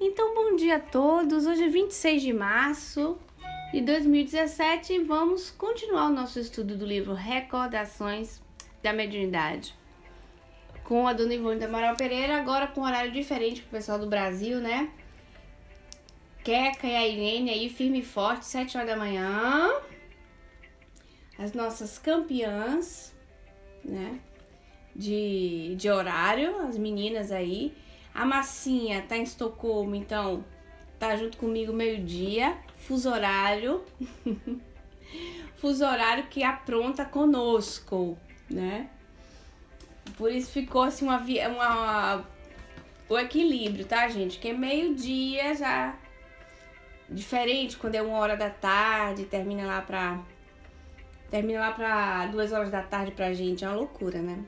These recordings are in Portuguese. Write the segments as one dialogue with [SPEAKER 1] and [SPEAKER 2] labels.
[SPEAKER 1] Então, bom dia a todos. Hoje é 26 de março de 2017 e vamos continuar o nosso estudo do livro Recordações da Mediunidade com a dona Ivone da Amaral Pereira, agora com horário diferente pro pessoal do Brasil, né? Queca e a Irene aí, firme e forte, 7 horas da manhã. As nossas campeãs, né? De, de horário, as meninas aí. A massinha tá em Estocolmo, então tá junto comigo meio-dia, fuso horário. fuso horário que apronta conosco, né? Por isso ficou assim uma, uma o equilíbrio, tá, gente? Que é meio-dia já diferente quando é uma hora da tarde, termina lá pra termina lá pra duas horas da tarde pra gente, é uma loucura, né?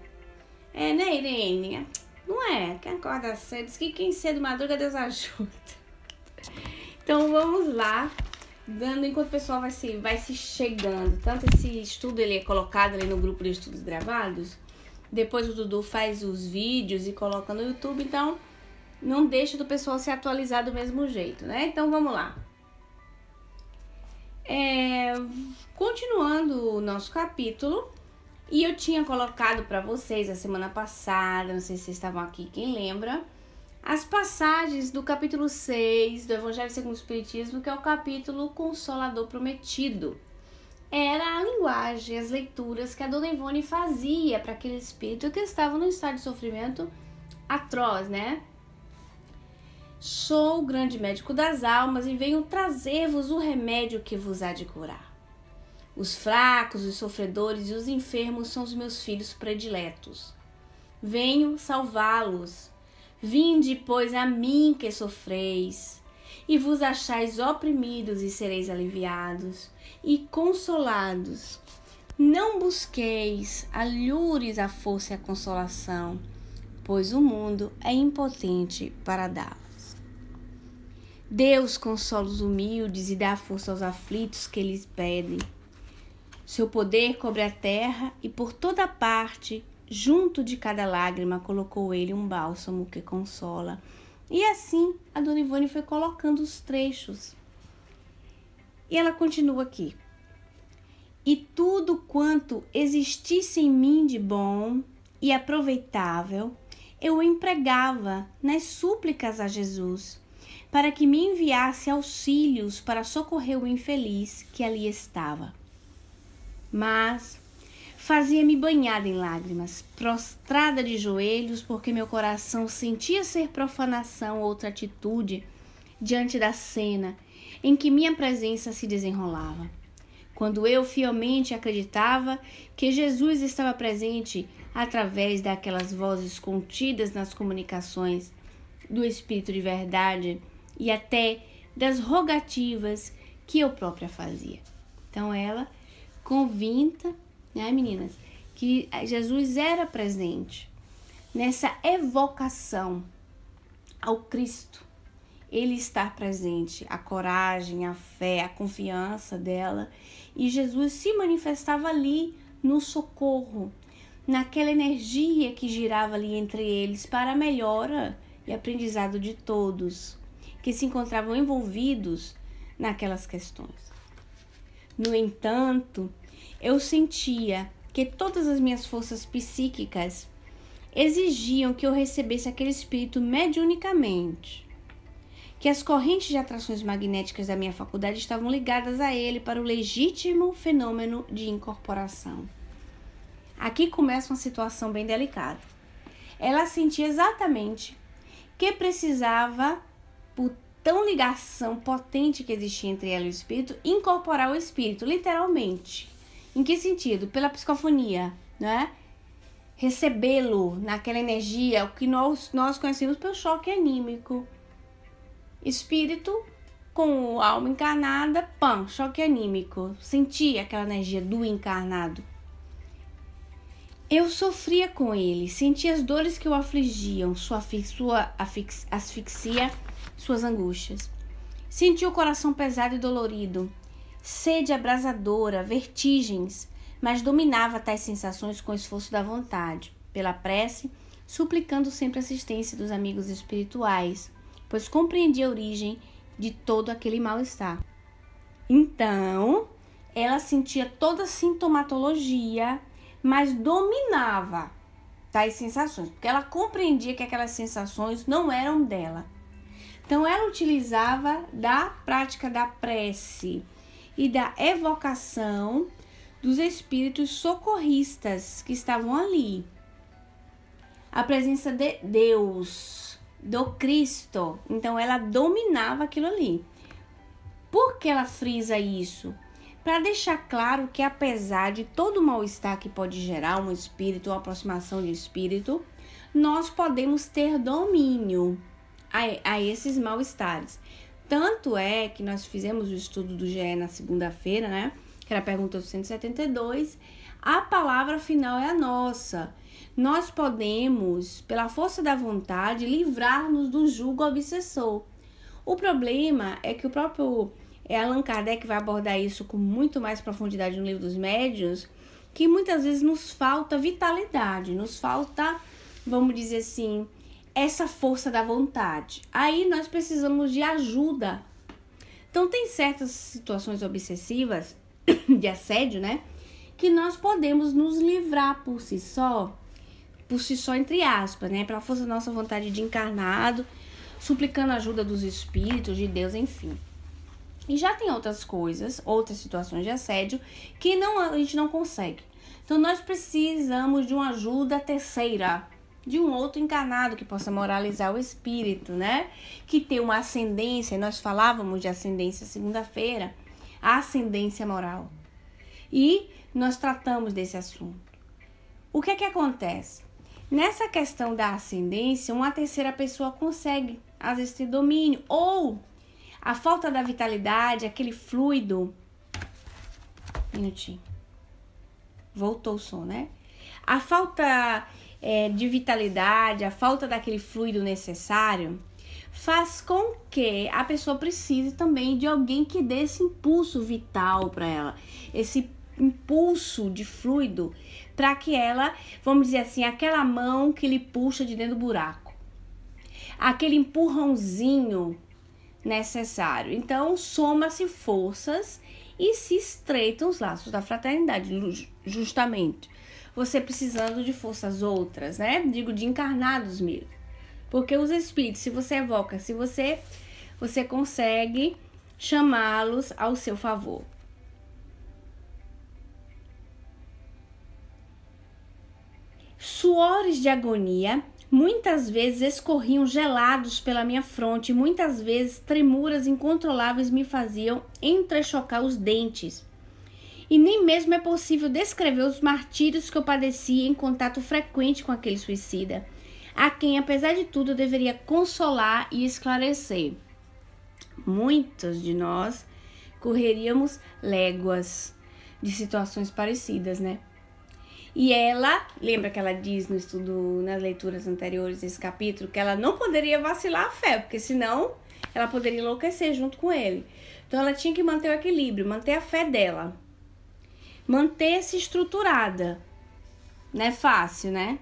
[SPEAKER 1] É, né, Irene? Não é? Quem acorda cedo, diz que quem cedo madruga, Deus ajuda. Então vamos lá, dando enquanto o pessoal vai se, vai se chegando. Tanto esse estudo ele é colocado ali no grupo de estudos gravados. Depois o Dudu faz os vídeos e coloca no YouTube, então não deixa do pessoal se atualizar do mesmo jeito, né? Então vamos lá. É, continuando o nosso capítulo, e eu tinha colocado para vocês a semana passada, não sei se vocês estavam aqui, quem lembra, as passagens do capítulo 6 do Evangelho segundo o Espiritismo, que é o capítulo Consolador Prometido. Era a linguagem, as leituras que a dona Ivone fazia para aquele espírito que estava num estado de sofrimento atroz, né? Sou o grande médico das almas e venho trazer-vos o remédio que vos há de curar. Os fracos, os sofredores e os enfermos são os meus filhos prediletos. Venho salvá-los. Vinde, pois, a mim que sofreis, e vos achais oprimidos e sereis aliviados e consolados. Não busqueis alhures a força e a consolação, pois o mundo é impotente para dá-los. Deus consola os humildes e dá força aos aflitos que lhes pedem. Seu poder cobre a terra e por toda parte, junto de cada lágrima, colocou ele um bálsamo que consola. E assim a dona Ivone foi colocando os trechos. E ela continua aqui. E tudo quanto existisse em mim de bom e aproveitável, eu empregava nas súplicas a Jesus, para que me enviasse auxílios para socorrer o infeliz que ali estava mas fazia-me banhada em lágrimas, prostrada de joelhos, porque meu coração sentia ser profanação outra atitude diante da cena em que minha presença se desenrolava. Quando eu fielmente acreditava que Jesus estava presente através daquelas vozes contidas nas comunicações do Espírito de Verdade e até das rogativas que eu própria fazia. Então ela convinta, né, meninas, que Jesus era presente nessa evocação ao Cristo. Ele está presente, a coragem, a fé, a confiança dela. E Jesus se manifestava ali no socorro, naquela energia que girava ali entre eles para a melhora e aprendizado de todos que se encontravam envolvidos naquelas questões. No entanto, eu sentia que todas as minhas forças psíquicas exigiam que eu recebesse aquele espírito mediunicamente, que as correntes de atrações magnéticas da minha faculdade estavam ligadas a ele para o legítimo fenômeno de incorporação. Aqui começa uma situação bem delicada. Ela sentia exatamente que precisava, por tão ligação potente que existia entre ela e o espírito, incorporar o espírito, literalmente em que sentido? Pela psicofonia, né? Recebê-lo naquela energia, o que nós, nós conhecemos pelo choque anímico. Espírito com alma encarnada, pam, choque anímico. Senti aquela energia do encarnado. Eu sofria com ele, senti as dores que o afligiam, sua, sua asfixia, suas angústias. Senti o coração pesado e dolorido sede abrasadora, vertigens, mas dominava tais sensações com esforço da vontade, pela prece, suplicando sempre assistência dos amigos espirituais, pois compreendia a origem de todo aquele mal-estar. Então, ela sentia toda a sintomatologia, mas dominava tais sensações, porque ela compreendia que aquelas sensações não eram dela. Então, ela utilizava da prática da prece e da evocação dos espíritos socorristas que estavam ali. A presença de Deus, do Cristo, então ela dominava aquilo ali. Por que ela frisa isso? Para deixar claro que, apesar de todo o mal-estar que pode gerar um espírito, uma aproximação de espírito, nós podemos ter domínio a, a esses mal-estares. Tanto é que nós fizemos o estudo do GE na segunda-feira, né? Que era a pergunta 172. A palavra final é a nossa. Nós podemos, pela força da vontade, livrar-nos do jugo obsessor. O problema é que o próprio é, Allan Kardec vai abordar isso com muito mais profundidade no livro dos médiuns, que muitas vezes nos falta vitalidade, nos falta, vamos dizer assim, essa força da vontade. Aí nós precisamos de ajuda. Então tem certas situações obsessivas de assédio, né, que nós podemos nos livrar por si só, por si só entre aspas, né, pela força da nossa vontade de encarnado, suplicando a ajuda dos espíritos, de Deus, enfim. E já tem outras coisas, outras situações de assédio que não a gente não consegue. Então nós precisamos de uma ajuda terceira, de um outro encarnado que possa moralizar o espírito, né? Que tem uma ascendência, nós falávamos de ascendência segunda-feira, a ascendência moral. E nós tratamos desse assunto. O que é que acontece? Nessa questão da ascendência, uma terceira pessoa consegue, às vezes, ter domínio, ou a falta da vitalidade, aquele fluido. Minutinho. Voltou o som, né? A falta é, de vitalidade, a falta daquele fluido necessário, faz com que a pessoa precise também de alguém que dê esse impulso vital para ela, esse impulso de fluido para que ela, vamos dizer assim, aquela mão que lhe puxa de dentro do buraco, aquele empurrãozinho necessário. Então, soma-se forças e se estreitam os laços da fraternidade, justamente você precisando de forças outras, né? Digo de encarnados mesmo. Porque os espíritos, se você evoca, se você você consegue chamá-los ao seu favor. Suores de agonia Muitas vezes escorriam gelados pela minha fronte, muitas vezes tremuras incontroláveis me faziam entrechocar os dentes e nem mesmo é possível descrever os martírios que eu padeci em contato frequente com aquele suicida, a quem, apesar de tudo, eu deveria consolar e esclarecer. Muitos de nós correríamos léguas de situações parecidas, né? E ela, lembra que ela diz no estudo, nas leituras anteriores desse capítulo, que ela não poderia vacilar a fé, porque senão ela poderia enlouquecer junto com ele. Então ela tinha que manter o equilíbrio, manter a fé dela manter-se estruturada. Não é fácil, né?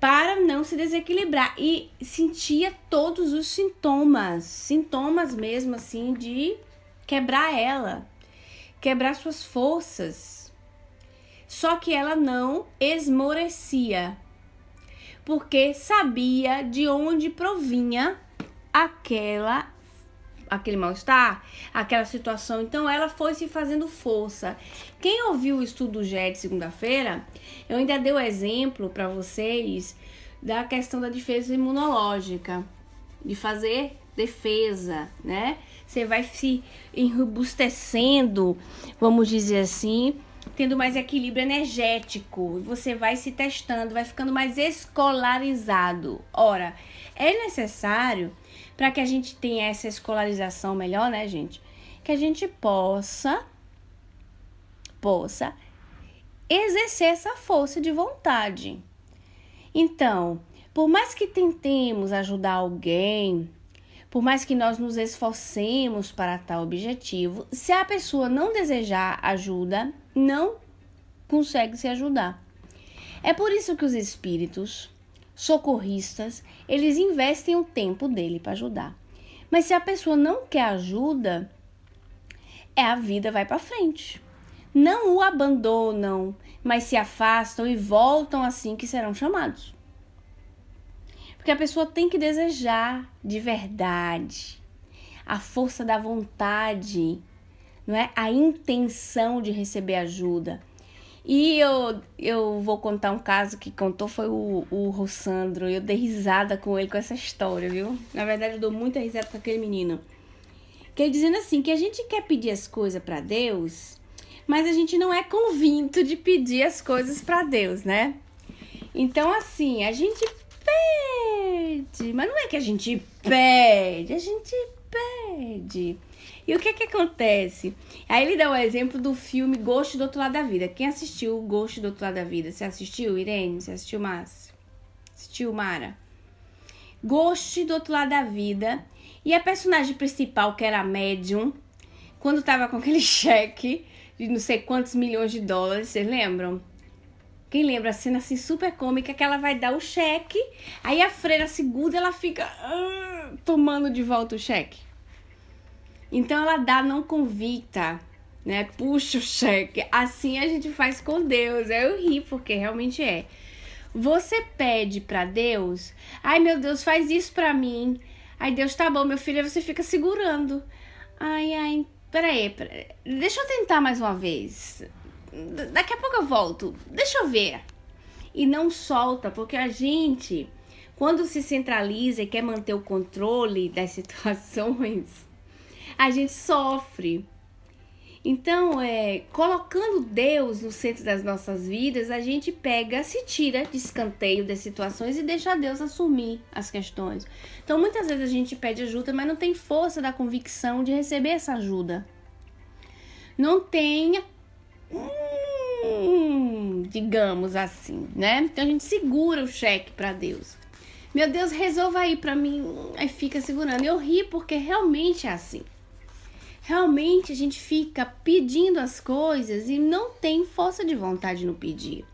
[SPEAKER 1] Para não se desequilibrar. E sentia todos os sintomas, sintomas mesmo assim de quebrar ela, quebrar suas forças. Só que ela não esmorecia, porque sabia de onde provinha aquela aquele mal-estar, aquela situação. Então ela foi se fazendo força. Quem ouviu o estudo do de segunda-feira, eu ainda dei o exemplo para vocês da questão da defesa imunológica, de fazer defesa, né? Você vai se enrobustecendo, vamos dizer assim, tendo mais equilíbrio energético, você vai se testando, vai ficando mais escolarizado. Ora, é necessário para que a gente tenha essa escolarização melhor, né, gente? Que a gente possa possa exercer essa força de vontade. Então, por mais que tentemos ajudar alguém, por mais que nós nos esforcemos para tal objetivo, se a pessoa não desejar ajuda, não consegue se ajudar. É por isso que os espíritos socorristas, eles investem o tempo dele para ajudar. Mas se a pessoa não quer ajuda, é a vida vai para frente. Não o abandonam, mas se afastam e voltam assim que serão chamados. Porque a pessoa tem que desejar de verdade, a força da vontade, não é? A intenção de receber ajuda, e eu, eu vou contar um caso que contou foi o, o Rossandro. Eu dei risada com ele com essa história, viu? Na verdade, eu dou muita risada com aquele menino. Que ele dizendo assim: que a gente quer pedir as coisas para Deus, mas a gente não é convinto de pedir as coisas para Deus, né? Então, assim, a gente pede, mas não é que a gente pede, a gente pede E o que é que acontece? Aí ele dá o exemplo do filme Gosto do Outro Lado da Vida. Quem assistiu o Gosto do Outro Lado da Vida? Você assistiu, Irene? Você assistiu, Márcio? Assistiu, Mara? Gosto do Outro Lado da Vida. E a personagem principal, que era a médium, quando tava com aquele cheque de não sei quantos milhões de dólares, vocês lembram? Quem lembra a cena assim super cômica que ela vai dar o cheque, aí a freira segura, ela fica ah, tomando de volta o cheque. Então ela dá não convicta, né? Puxa o cheque. Assim a gente faz com Deus. Eu ri porque realmente é. Você pede para Deus, ai meu Deus, faz isso para mim. Ai Deus, tá bom, meu filho, aí você fica segurando. Ai, ai, peraí, peraí, deixa eu tentar mais uma vez. Daqui a pouco eu volto, deixa eu ver. E não solta, porque a gente quando se centraliza e quer manter o controle das situações, a gente sofre. Então, é, colocando Deus no centro das nossas vidas, a gente pega, se tira de escanteio das situações e deixa Deus assumir as questões. Então, muitas vezes a gente pede ajuda, mas não tem força da convicção de receber essa ajuda. Não tem, hum, digamos assim, né? Então a gente segura o cheque para Deus. Meu Deus, resolva aí pra mim. Aí fica segurando. Eu ri porque realmente é assim. Realmente a gente fica pedindo as coisas e não tem força de vontade no pedir.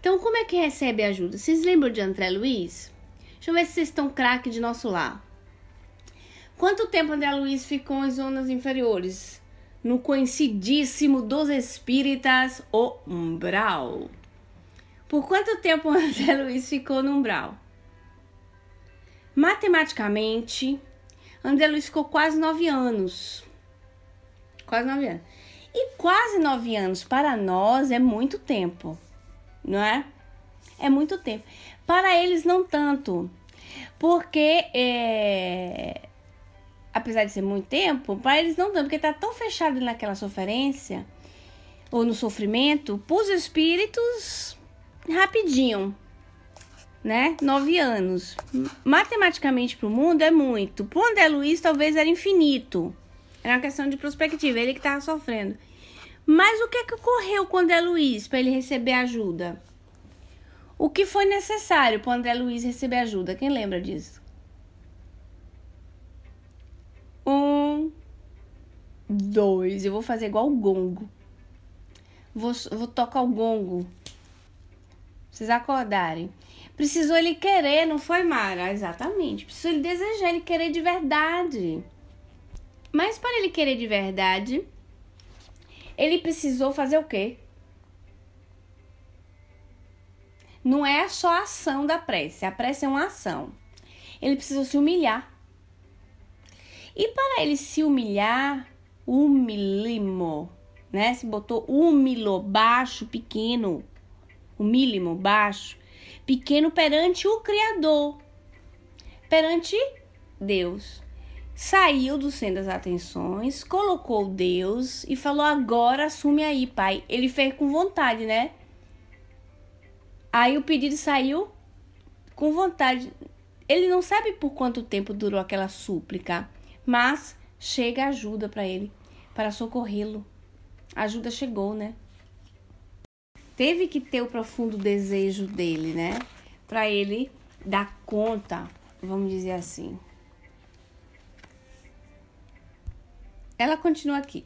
[SPEAKER 1] Então, como é que recebe ajuda? Vocês lembram de André Luiz? Deixa eu ver se vocês estão craque de nosso lar. Quanto tempo André Luiz ficou em zonas inferiores? No conhecidíssimo dos espíritas, o umbral. Por quanto tempo André Luiz ficou no umbral? Matematicamente, André Luiz ficou quase nove anos. Quase nove anos. E quase nove anos para nós é muito tempo, não é? É muito tempo. Para eles, não tanto. Porque, é... apesar de ser muito tempo, para eles não tanto, porque está tão fechado naquela sofrência ou no sofrimento, para os espíritos, rapidinho né? Nove anos. Matematicamente para o mundo é muito. Para o André Luiz talvez era infinito. Era uma questão de perspectiva, ele que estava sofrendo. Mas o que, é que ocorreu com o André Luiz para ele receber ajuda? O que foi necessário para o André Luiz receber ajuda? Quem lembra disso? Um, dois. Eu vou fazer igual o gongo. Vou, vou tocar o gongo. Pra vocês acordarem. Precisou ele querer, não foi, Mara? Exatamente. Precisou ele desejar, ele querer de verdade. Mas para ele querer de verdade, ele precisou fazer o quê? Não é só a ação da prece, a prece é uma ação. Ele precisou se humilhar. E para ele se humilhar, humilimo, né? Se botou humilo, baixo, pequeno. Humilimo, baixo pequeno perante o Criador, perante Deus. Saiu do centro das atenções, colocou Deus e falou: Agora assume aí, pai. Ele fez com vontade, né? Aí o pedido saiu com vontade. Ele não sabe por quanto tempo durou aquela súplica, mas chega ajuda para ele, para socorrê-lo. A ajuda chegou, né? teve que ter o profundo desejo dele, né? Para ele dar conta, vamos dizer assim. Ela continua aqui.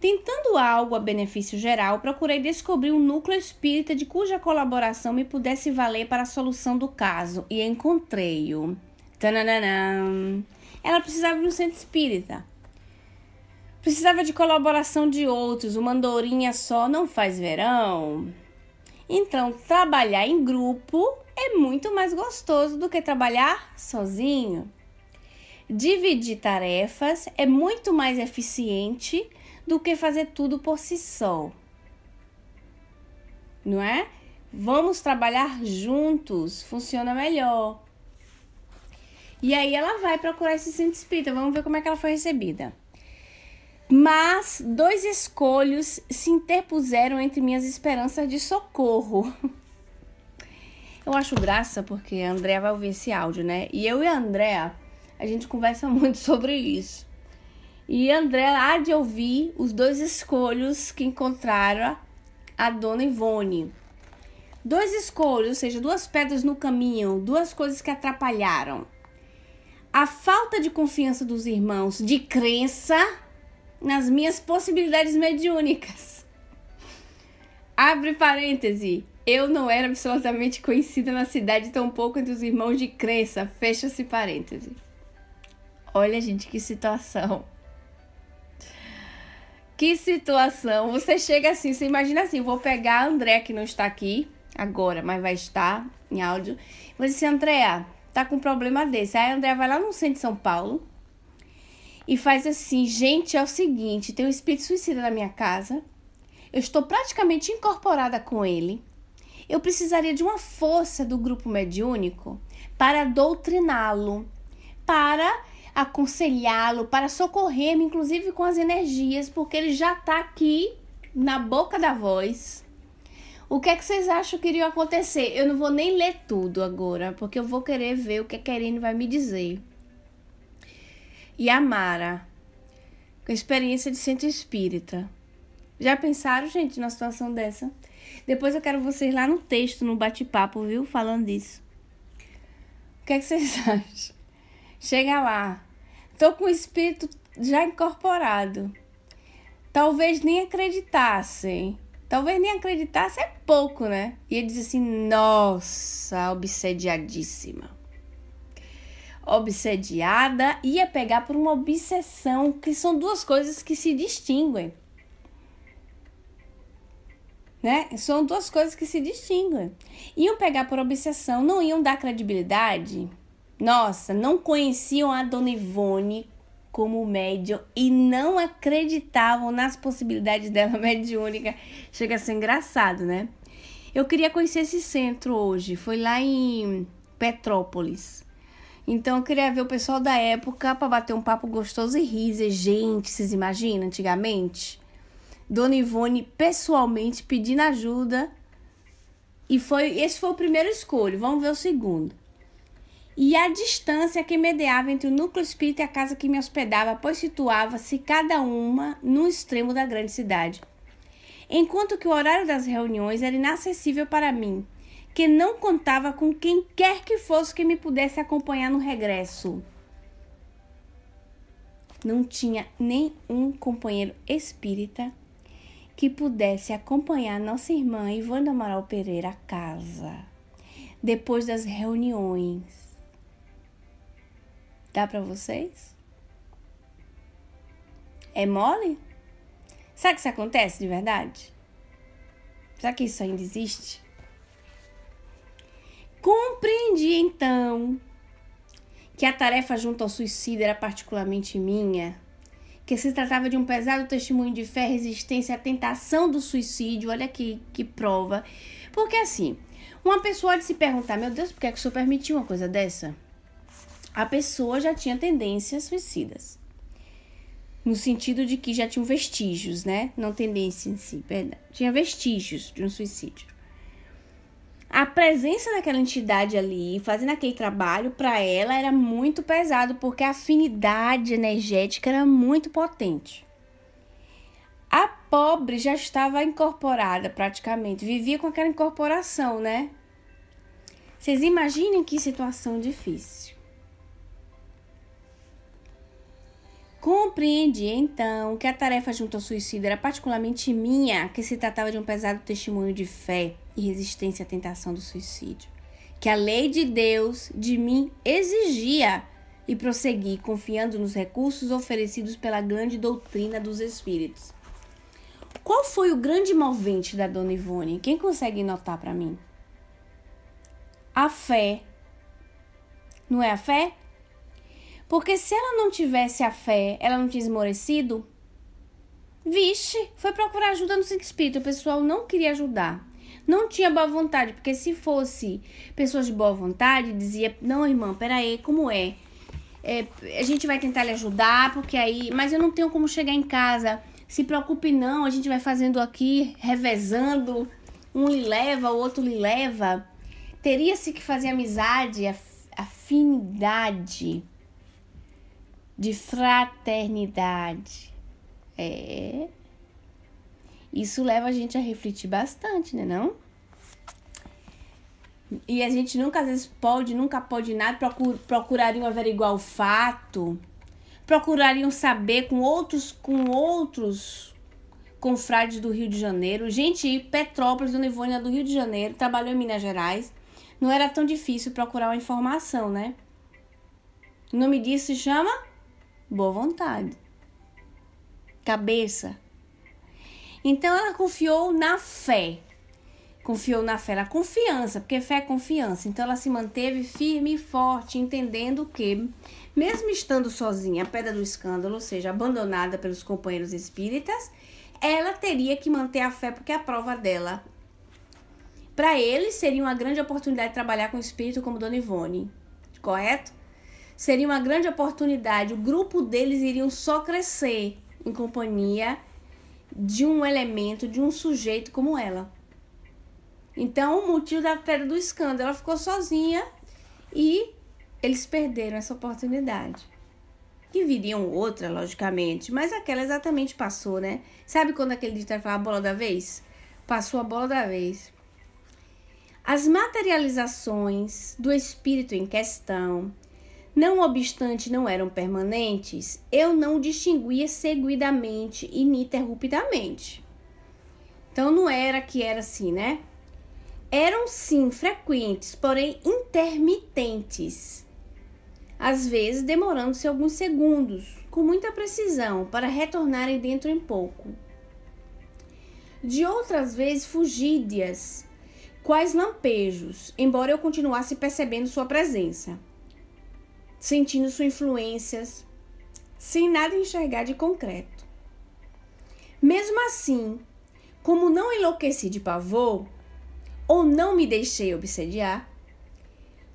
[SPEAKER 1] Tentando algo a benefício geral, procurei descobrir um núcleo espírita de cuja colaboração me pudesse valer para a solução do caso e encontrei-o. Tananana. Ela precisava de um centro espírita. Precisava de colaboração de outros, uma andorinha só não faz verão. Então, trabalhar em grupo é muito mais gostoso do que trabalhar sozinho. Dividir tarefas é muito mais eficiente do que fazer tudo por si só. Não é? Vamos trabalhar juntos, funciona melhor. E aí ela vai procurar esse centro espírita, vamos ver como é que ela foi recebida. Mas dois escolhos se interpuseram entre minhas esperanças de socorro. Eu acho graça porque a Andrea vai ouvir esse áudio, né? E eu e a Andrea, a gente conversa muito sobre isso. E a Andrea há de ouvir os dois escolhos que encontraram a dona Ivone. Dois escolhos, ou seja, duas pedras no caminho, duas coisas que atrapalharam. A falta de confiança dos irmãos, de crença nas minhas possibilidades mediúnicas. Abre parêntese. Eu não era absolutamente conhecida na cidade, tampouco entre os irmãos de crença. Fecha-se parêntese. Olha, gente, que situação. Que situação. Você chega assim, você imagina assim, vou pegar a André, que não está aqui agora, mas vai estar em áudio. Vou dizer, Andréa, tá com um problema desse. Aí a Andréa vai lá no centro de São Paulo, e faz assim: gente, é o seguinte, tem um espírito suicida na minha casa, eu estou praticamente incorporada com ele, eu precisaria de uma força do grupo mediúnico para doutriná-lo, para aconselhá-lo, para socorrer-me, inclusive com as energias, porque ele já está aqui na boca da voz. O que é que vocês acham que iria acontecer? Eu não vou nem ler tudo agora, porque eu vou querer ver o que a Karine vai me dizer e Amara, com experiência de centro espírita. Já pensaram, gente, numa situação dessa? Depois eu quero vocês lá no texto, no bate-papo, viu? Falando disso. O que, é que vocês acham? Chega lá. Tô com o espírito já incorporado. Talvez nem acreditassem. Talvez nem acreditasse é pouco, né? E ele diz assim: nossa, obsediadíssima obsediada ia pegar por uma obsessão, que são duas coisas que se distinguem. Né? São duas coisas que se distinguem. Iam pegar por obsessão, não iam dar credibilidade. Nossa, não conheciam a Dona Ivone como médium e não acreditavam nas possibilidades dela mediúnica. Chega a ser engraçado, né? Eu queria conhecer esse centro hoje. Foi lá em Petrópolis. Então eu queria ver o pessoal da época para bater um papo gostoso e riser. Gente, vocês imaginam antigamente? Dona Ivone pessoalmente pedindo ajuda. E foi esse foi o primeiro escolho. Vamos ver o segundo. E a distância que mediava entre o núcleo espírita e a casa que me hospedava, pois situava-se cada uma no extremo da grande cidade. Enquanto que o horário das reuniões era inacessível para mim, que não contava com quem quer que fosse que me pudesse acompanhar no regresso. Não tinha nenhum companheiro espírita que pudesse acompanhar nossa irmã Ivana Amaral Pereira a casa depois das reuniões. Dá para vocês? É mole? Sabe que isso acontece de verdade? Será que isso ainda existe? Compreendi então que a tarefa junto ao suicídio era particularmente minha, que se tratava de um pesado testemunho de fé, resistência à tentação do suicídio. Olha que que prova. Porque assim, uma pessoa de se perguntar, meu Deus, por que, é que o senhor permitiu uma coisa dessa? A pessoa já tinha tendências suicidas. No sentido de que já tinham vestígios, né? Não tendência em si, perdão. Tinha vestígios de um suicídio a presença daquela entidade ali, fazendo aquele trabalho para ela era muito pesado, porque a afinidade energética era muito potente. A pobre já estava incorporada praticamente, vivia com aquela incorporação, né? Vocês imaginem que situação difícil. Compreendi então que a tarefa junto ao suicídio era particularmente minha, que se tratava de um pesado testemunho de fé e resistência à tentação do suicídio, que a lei de Deus de mim exigia e prossegui confiando nos recursos oferecidos pela grande doutrina dos espíritos. Qual foi o grande movente da Dona Ivone? Quem consegue notar para mim? A fé. Não é a fé? Porque se ela não tivesse a fé, ela não tinha esmorecido? Vixe, foi procurar ajuda no centro espírita. O pessoal não queria ajudar não tinha boa vontade, porque se fosse pessoas de boa vontade, dizia: Não, irmã, peraí, como é? é? A gente vai tentar lhe ajudar, porque aí. Mas eu não tenho como chegar em casa. Se preocupe, não, a gente vai fazendo aqui, revezando. Um lhe leva, o outro lhe leva. Teria-se que fazer amizade, afinidade, de fraternidade. É, isso leva a gente a refletir bastante, né não? E a gente nunca às vezes pode, nunca pode nada, procur, procurariam averiguar o fato, procurariam saber com outros, com outros confrades do Rio de Janeiro. Gente, Petrópolis, Dona Ivone do Rio de Janeiro, trabalhou em Minas Gerais. Não era tão difícil procurar uma informação, né? O nome disso se chama boa vontade. Cabeça. Então ela confiou na fé. Confiou na fé, na confiança, porque fé é confiança. Então ela se manteve firme e forte, entendendo que, mesmo estando sozinha, a pedra do escândalo, ou seja, abandonada pelos companheiros espíritas, ela teria que manter a fé, porque a prova dela. Para eles seria uma grande oportunidade de trabalhar com o espírito como Dona Ivone, correto? Seria uma grande oportunidade, o grupo deles iriam só crescer em companhia de um elemento, de um sujeito como ela. Então, o motivo da pedra do escândalo, ela ficou sozinha e eles perderam essa oportunidade. Que viriam outra, logicamente, mas aquela exatamente passou, né? Sabe quando aquele ditado fala a bola da vez? Passou a bola da vez. As materializações do espírito em questão não obstante não eram permanentes, eu não distinguia seguidamente, ininterruptamente. Então não era que era assim, né? Eram sim frequentes, porém intermitentes. Às vezes demorando-se alguns segundos, com muita precisão, para retornarem dentro em pouco. De outras vezes fugídias, quais lampejos, embora eu continuasse percebendo sua presença sentindo suas influências, sem nada enxergar de concreto. Mesmo assim, como não enlouqueci de pavor, ou não me deixei obsediar,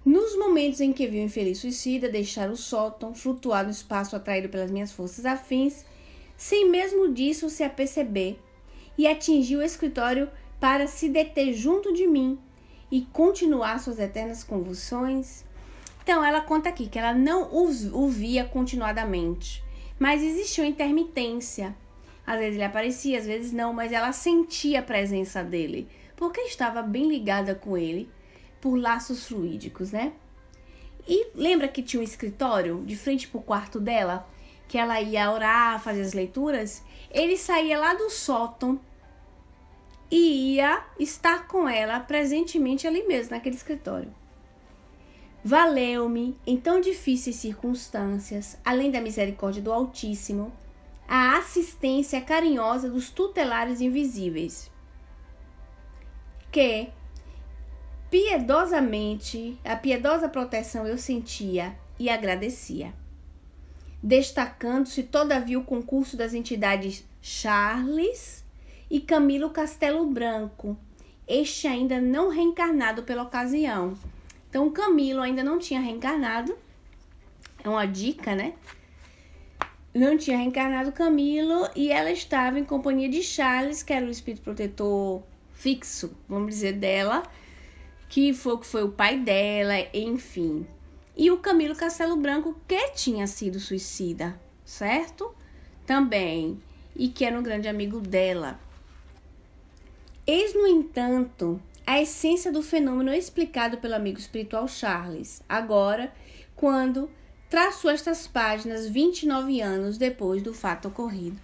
[SPEAKER 1] nos momentos em que vi o infeliz suicida deixar o sótão, flutuar no espaço atraído pelas minhas forças afins, sem mesmo disso se aperceber, e atingir o escritório para se deter junto de mim e continuar suas eternas convulsões, então, ela conta aqui que ela não o via continuadamente, mas existiu intermitência. Às vezes ele aparecia, às vezes não, mas ela sentia a presença dele, porque estava bem ligada com ele por laços fluídicos, né? E lembra que tinha um escritório de frente para o quarto dela, que ela ia orar, fazer as leituras? Ele saía lá do sótão e ia estar com ela presentemente ali mesmo, naquele escritório. Valeu-me, em tão difíceis circunstâncias, além da misericórdia do Altíssimo, a assistência carinhosa dos tutelares invisíveis, que piedosamente a piedosa proteção eu sentia e agradecia, destacando-se todavia o concurso das entidades Charles e Camilo Castelo Branco, este ainda não reencarnado pela ocasião. Então, o Camilo ainda não tinha reencarnado. É uma dica, né? Não tinha reencarnado Camilo e ela estava em companhia de Charles, que era o espírito protetor fixo, vamos dizer, dela, que foi, foi o pai dela, enfim. E o Camilo Castelo Branco, que tinha sido suicida, certo? Também. E que era um grande amigo dela. Eis, no entanto, a essência do fenômeno é explicado pelo amigo espiritual Charles, agora, quando traçou estas páginas 29 anos depois do fato ocorrido.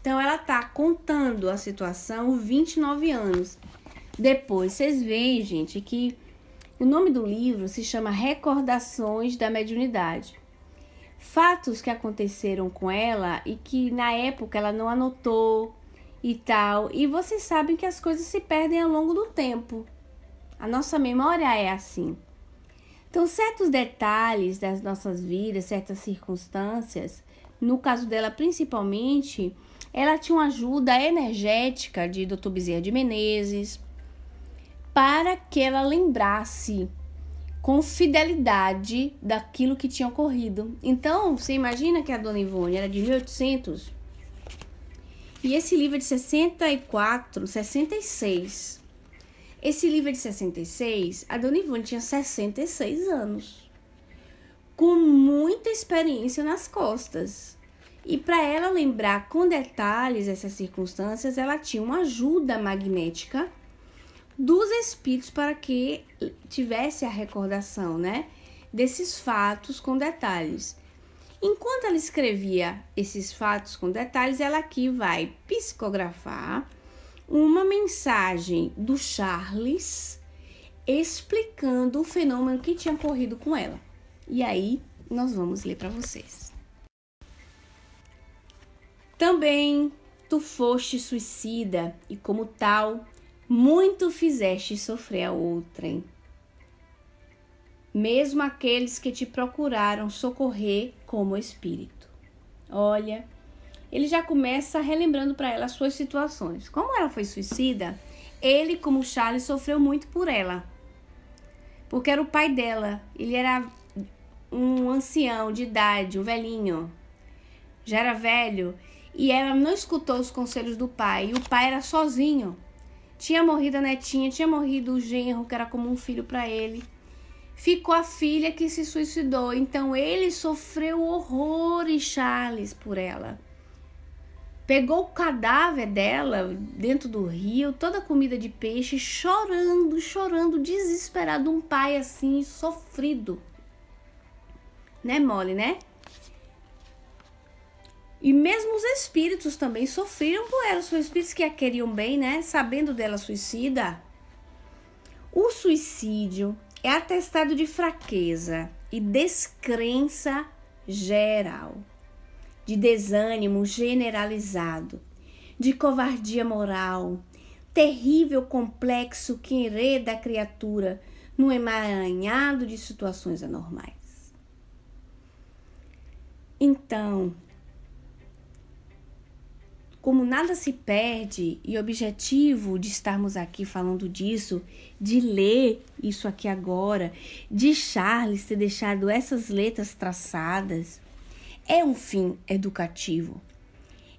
[SPEAKER 1] Então, ela está contando a situação 29 anos depois. Vocês veem, gente, que o nome do livro se chama Recordações da Mediunidade. Fatos que aconteceram com ela e que na época ela não anotou, e tal. E vocês sabem que as coisas se perdem ao longo do tempo. A nossa memória é assim. Então, certos detalhes das nossas vidas, certas circunstâncias, no caso dela principalmente, ela tinha uma ajuda energética de Dr. Bezerra de Menezes para que ela lembrasse com fidelidade daquilo que tinha ocorrido. Então, você imagina que a dona Ivone era de 1800 e esse livro é de 64, 66. Esse livro é de 66, a Dona Ivone tinha 66 anos. Com muita experiência nas costas. E para ela lembrar com detalhes essas circunstâncias, ela tinha uma ajuda magnética dos espíritos para que tivesse a recordação, né, desses fatos com detalhes. Enquanto ela escrevia esses fatos com detalhes, ela aqui vai psicografar uma mensagem do Charles explicando o fenômeno que tinha ocorrido com ela. E aí nós vamos ler para vocês. Também tu foste suicida e como tal muito fizeste sofrer a outrem mesmo aqueles que te procuraram socorrer como espírito. Olha, ele já começa relembrando para ela suas situações. Como ela foi suicida, ele, como Charles, sofreu muito por ela. Porque era o pai dela. Ele era um ancião de idade, um velhinho. Já era velho. E ela não escutou os conselhos do pai. E o pai era sozinho. Tinha morrido a netinha, tinha morrido o genro, que era como um filho para ele ficou a filha que se suicidou. Então ele sofreu horrores, Charles, por ela. Pegou o cadáver dela dentro do rio, toda comida de peixe, chorando, chorando, desesperado, um pai assim, sofrido. Né, mole, né? E mesmo os espíritos também sofreram por ela. São espíritos que a queriam bem, né? Sabendo dela suicida. O suicídio é atestado de fraqueza e descrença geral, de desânimo generalizado, de covardia moral, terrível complexo que enreda a criatura no emaranhado de situações anormais. Então, como nada se perde e o objetivo de estarmos aqui falando disso, de ler isso aqui agora, de Charles ter deixado essas letras traçadas, é um fim educativo.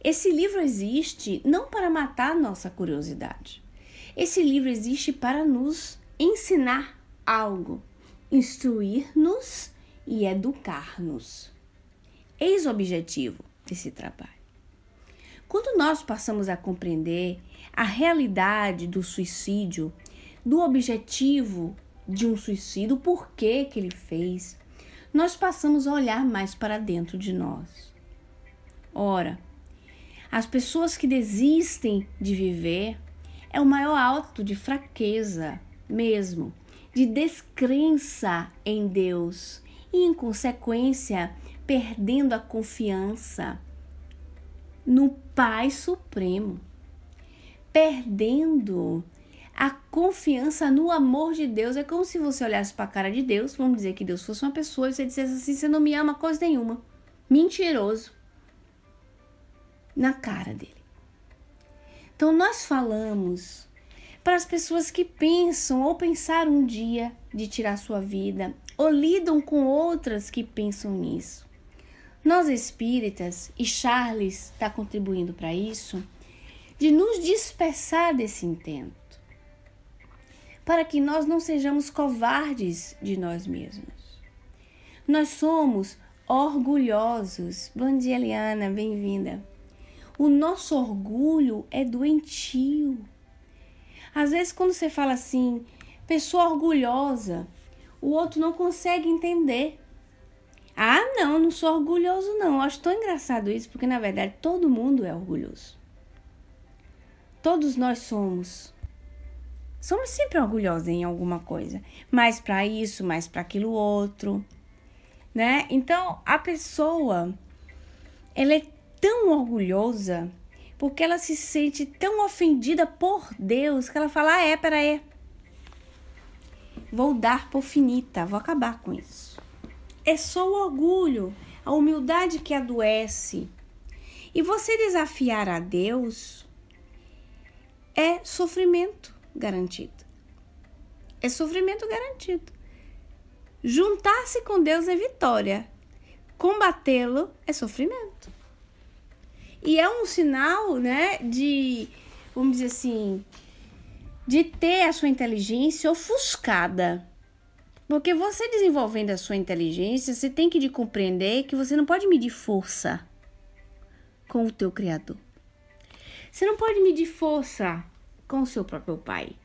[SPEAKER 1] Esse livro existe não para matar nossa curiosidade. Esse livro existe para nos ensinar algo, instruir-nos e educar-nos. Eis o objetivo desse trabalho. Quando nós passamos a compreender a realidade do suicídio, do objetivo de um suicídio, o porquê que ele fez, nós passamos a olhar mais para dentro de nós. Ora, as pessoas que desistem de viver é o maior alto de fraqueza mesmo, de descrença em Deus e, em consequência, perdendo a confiança no Pai Supremo, perdendo a confiança no amor de Deus. É como se você olhasse para a cara de Deus, vamos dizer que Deus fosse uma pessoa, e você dissesse assim: você não me ama coisa nenhuma. Mentiroso. Na cara dele. Então, nós falamos para as pessoas que pensam ou pensaram um dia de tirar sua vida, ou lidam com outras que pensam nisso. Nós espíritas, e Charles está contribuindo para isso, de nos dispersar desse intento, para que nós não sejamos covardes de nós mesmos. Nós somos orgulhosos. Bom dia, Eliana, bem-vinda. O nosso orgulho é doentio. Às vezes, quando você fala assim, pessoa orgulhosa, o outro não consegue entender. Ah, não, eu não sou orgulhoso, não. Eu acho tão engraçado isso, porque na verdade todo mundo é orgulhoso. Todos nós somos. Somos sempre orgulhosos em alguma coisa. Mais para isso, mais para aquilo outro. Né? Então, a pessoa ela é tão orgulhosa porque ela se sente tão ofendida por Deus que ela fala: ah, é, peraí. Vou dar por finita, vou acabar com isso. É só o orgulho, a humildade que adoece. E você desafiar a Deus é sofrimento garantido. É sofrimento garantido. Juntar-se com Deus é vitória. Combatê-lo é sofrimento. E é um sinal, né, de, vamos dizer assim, de ter a sua inteligência ofuscada porque você desenvolvendo a sua inteligência, você tem que de compreender que você não pode medir força com o teu criador. Você não pode medir força com o seu próprio pai.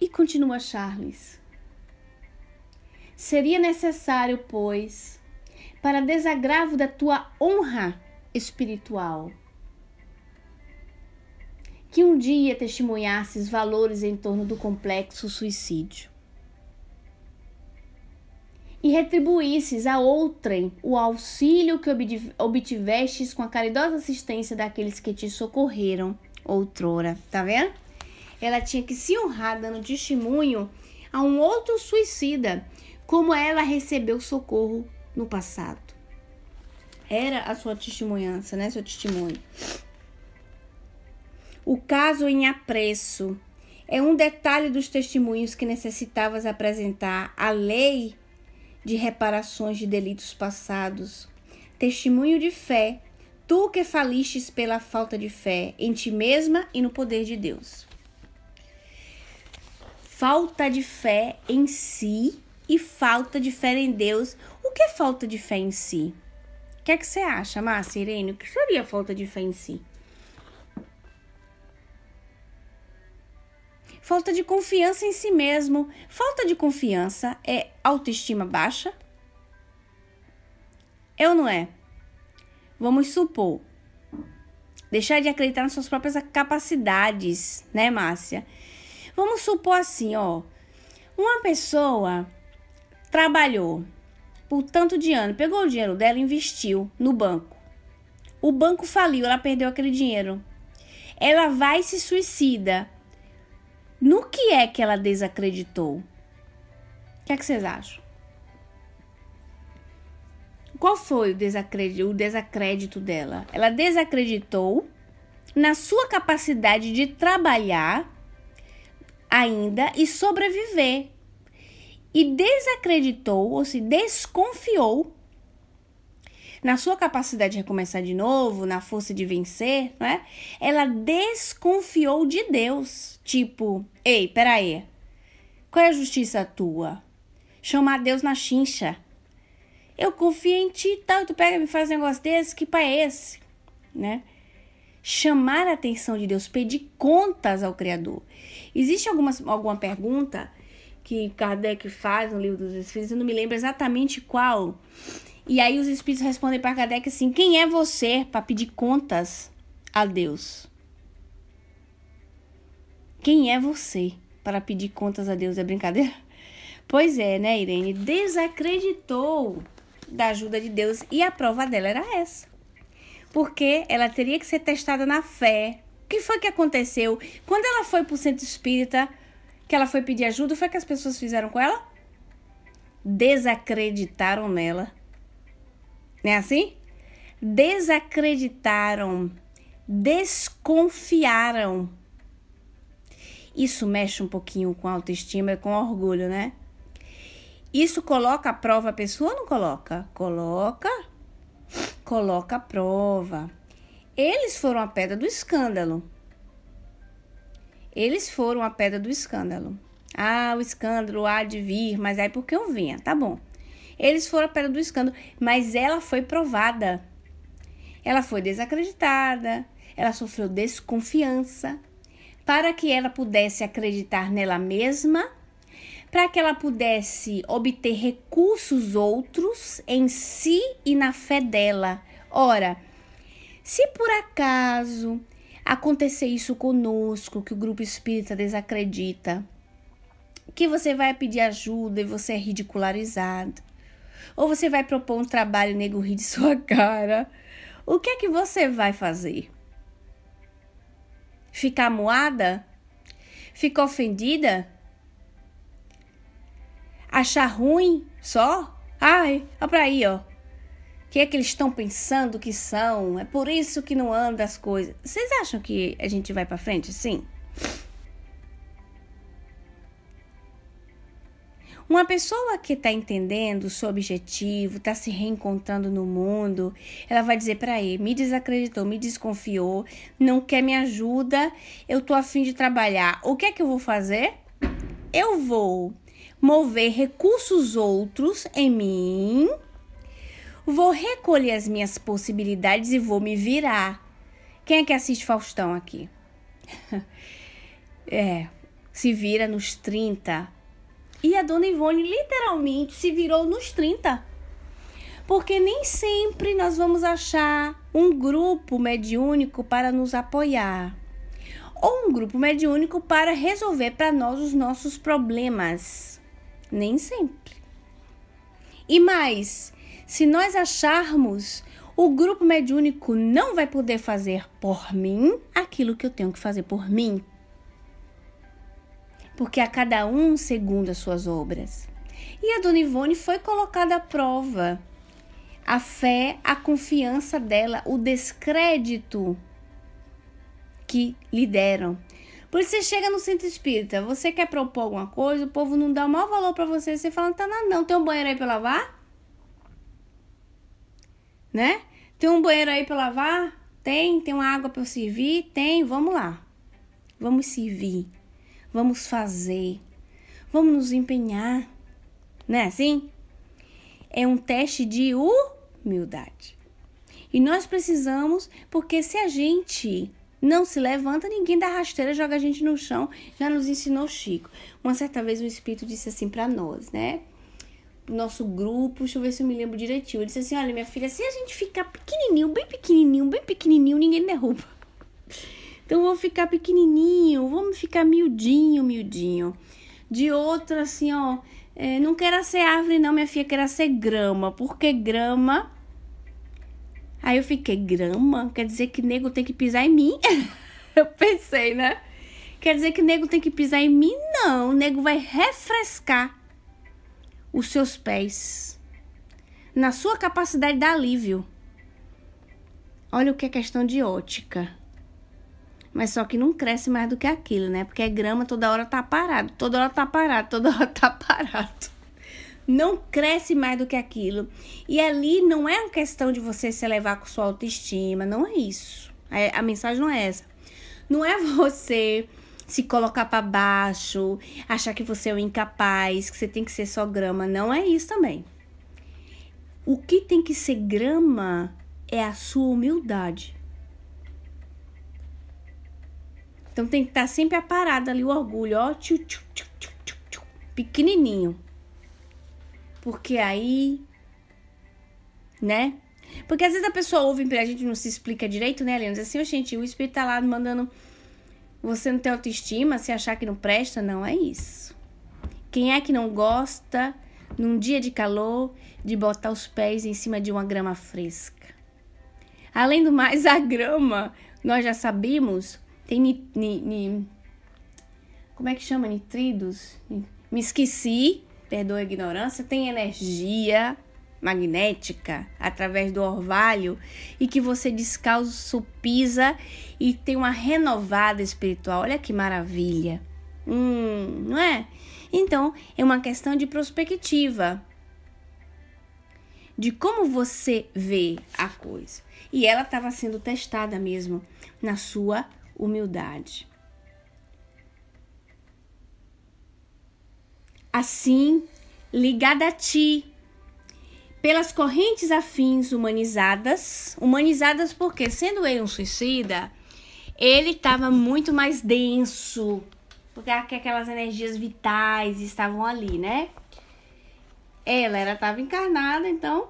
[SPEAKER 1] E continua Charles. Seria necessário, pois, para desagravo da tua honra espiritual, que um dia testemunhasses valores em torno do complexo suicídio e retribuísses a outrem o auxílio que obtivestes com a caridosa assistência daqueles que te socorreram outrora, tá vendo? Ela tinha que se honrar dando testemunho a um outro suicida, como ela recebeu socorro no passado. Era a sua testemunhança, né? Seu testemunho o caso em apreço. É um detalhe dos testemunhos que necessitavas apresentar a lei de reparações de delitos passados. Testemunho de fé, tu que falistes pela falta de fé em ti mesma e no poder de Deus. Falta de fé em si e falta de fé em Deus. O que é falta de fé em si? O que é que você acha, Márcia, Irene? O que seria falta de fé em si? falta de confiança em si mesmo. Falta de confiança é autoestima baixa? É ou não é? Vamos supor. Deixar de acreditar nas suas próprias capacidades, né, Márcia? Vamos supor assim, ó. Uma pessoa trabalhou por tanto de ano, pegou o dinheiro dela e investiu no banco. O banco faliu, ela perdeu aquele dinheiro. Ela vai e se suicida no que é que ela desacreditou? O que é que vocês acham? Qual foi o desacrédito, o desacrédito dela? Ela desacreditou na sua capacidade de trabalhar ainda e sobreviver. E desacreditou ou se desconfiou na sua capacidade de recomeçar de novo, na força de vencer, né? Ela desconfiou de Deus. Tipo, ei, peraí, qual é a justiça tua? Chamar Deus na chincha. Eu confio em ti e tal, tu pega e me faz um negócio desse, que pai é esse? Né? Chamar a atenção de Deus, pedir contas ao Criador. Existe alguma, alguma pergunta que Kardec faz no livro dos Espíritos, eu não me lembro exatamente qual. E aí os Espíritos respondem para Kardec assim: quem é você para pedir contas a Deus? Quem é você para pedir contas a Deus? É brincadeira? Pois é, né, Irene? Desacreditou da ajuda de Deus e a prova dela era essa. Porque ela teria que ser testada na fé. O que foi que aconteceu? Quando ela foi para o centro espírita, que ela foi pedir ajuda, foi que as pessoas fizeram com ela? Desacreditaram nela. Não é assim? Desacreditaram, desconfiaram isso mexe um pouquinho com a autoestima e com orgulho, né? Isso coloca a prova a pessoa ou não coloca? Coloca. Coloca a prova. Eles foram a pedra do escândalo. Eles foram a pedra do escândalo. Ah, o escândalo há de vir, mas aí porque eu vinha, tá bom. Eles foram a pedra do escândalo, mas ela foi provada. Ela foi desacreditada, ela sofreu desconfiança, para que ela pudesse acreditar nela mesma, para que ela pudesse obter recursos outros em si e na fé dela. Ora, se por acaso acontecer isso conosco, que o grupo espírita desacredita, que você vai pedir ajuda e você é ridicularizado, ou você vai propor um trabalho e o nego ri de sua cara, o que é que você vai fazer? Ficar moada? Ficar ofendida? Achar ruim só? Ai, olha pra aí, ó. O que é que eles estão pensando que são? É por isso que não anda as coisas. Vocês acham que a gente vai para frente? Sim. Uma pessoa que está entendendo o seu objetivo, está se reencontrando no mundo, ela vai dizer para ele: me desacreditou, me desconfiou, não quer me ajuda, eu tô afim de trabalhar. O que é que eu vou fazer? Eu vou mover recursos outros em mim, vou recolher as minhas possibilidades e vou me virar. Quem é que assiste Faustão aqui? é, se vira nos 30 e a dona Ivone literalmente se virou nos 30. Porque nem sempre nós vamos achar um grupo mediúnico para nos apoiar, ou um grupo mediúnico para resolver para nós os nossos problemas. Nem sempre. E mais, se nós acharmos, o grupo mediúnico não vai poder fazer por mim aquilo que eu tenho que fazer por mim, porque a cada um segundo as suas obras. E a Dona Ivone foi colocada à prova. A fé, a confiança dela, o descrédito que lhe deram. Por isso você chega no centro espírita, você quer propor alguma coisa, o povo não dá o maior valor para você, você fala, não tá nada não, tem um banheiro aí pra lavar? Né? Tem um banheiro aí pra lavar? Tem, tem uma água para eu servir? Tem, vamos lá. Vamos servir vamos fazer, vamos nos empenhar. Não é assim? É um teste de humildade. E nós precisamos, porque se a gente não se levanta, ninguém da rasteira joga a gente no chão, já nos ensinou Chico. Uma certa vez o Espírito disse assim para nós, né? Nosso grupo, deixa eu ver se eu me lembro direitinho. Ele disse assim: Olha, minha filha, se a gente ficar pequenininho, bem pequenininho, bem pequenininho, ninguém derruba. Então vou ficar pequenininho, vamos ficar miudinho, miudinho. De outra assim, ó, é, não quero ser árvore não, minha filha, quero ser grama, porque grama Aí eu fiquei, grama? Quer dizer que nego tem que pisar em mim? eu pensei, né? Quer dizer que nego tem que pisar em mim? Não, o nego vai refrescar os seus pés na sua capacidade de alívio. Olha o que é questão de ótica. Mas só que não cresce mais do que aquilo, né? Porque é grama, toda hora tá parado, toda hora tá parado, toda hora tá parado. Não cresce mais do que aquilo. E ali não é uma questão de você se elevar com sua autoestima, não é isso. A, é, a mensagem não é essa. Não é você se colocar para baixo, achar que você é um incapaz, que você tem que ser só grama. Não é isso também. O que tem que ser grama é a sua humildade. Então tem que estar tá sempre parada ali o orgulho, ó, tchu, tchu, tchu, tchu, pequenininho. Porque aí, né? Porque às vezes a pessoa ouve e a gente não se explica direito, né, Leandro? assim, gente, o espírito tá lá mandando você não ter autoestima, se achar que não presta, não é isso. Quem é que não gosta num dia de calor de botar os pés em cima de uma grama fresca? Além do mais, a grama, nós já sabemos, tem ni, ni, ni, como é que chama? Nitridos? Me esqueci, perdoa a ignorância. Tem energia magnética através do orvalho e que você descalço supisa e tem uma renovada espiritual. Olha que maravilha! Hum, não é? Então, é uma questão de perspectiva. De como você vê a coisa. E ela estava sendo testada mesmo na sua humildade. Assim, ligada a ti, pelas correntes afins humanizadas, humanizadas porque, sendo ele um suicida, ele estava muito mais denso, porque aquelas energias vitais estavam ali, né? Ela era estava encarnada, então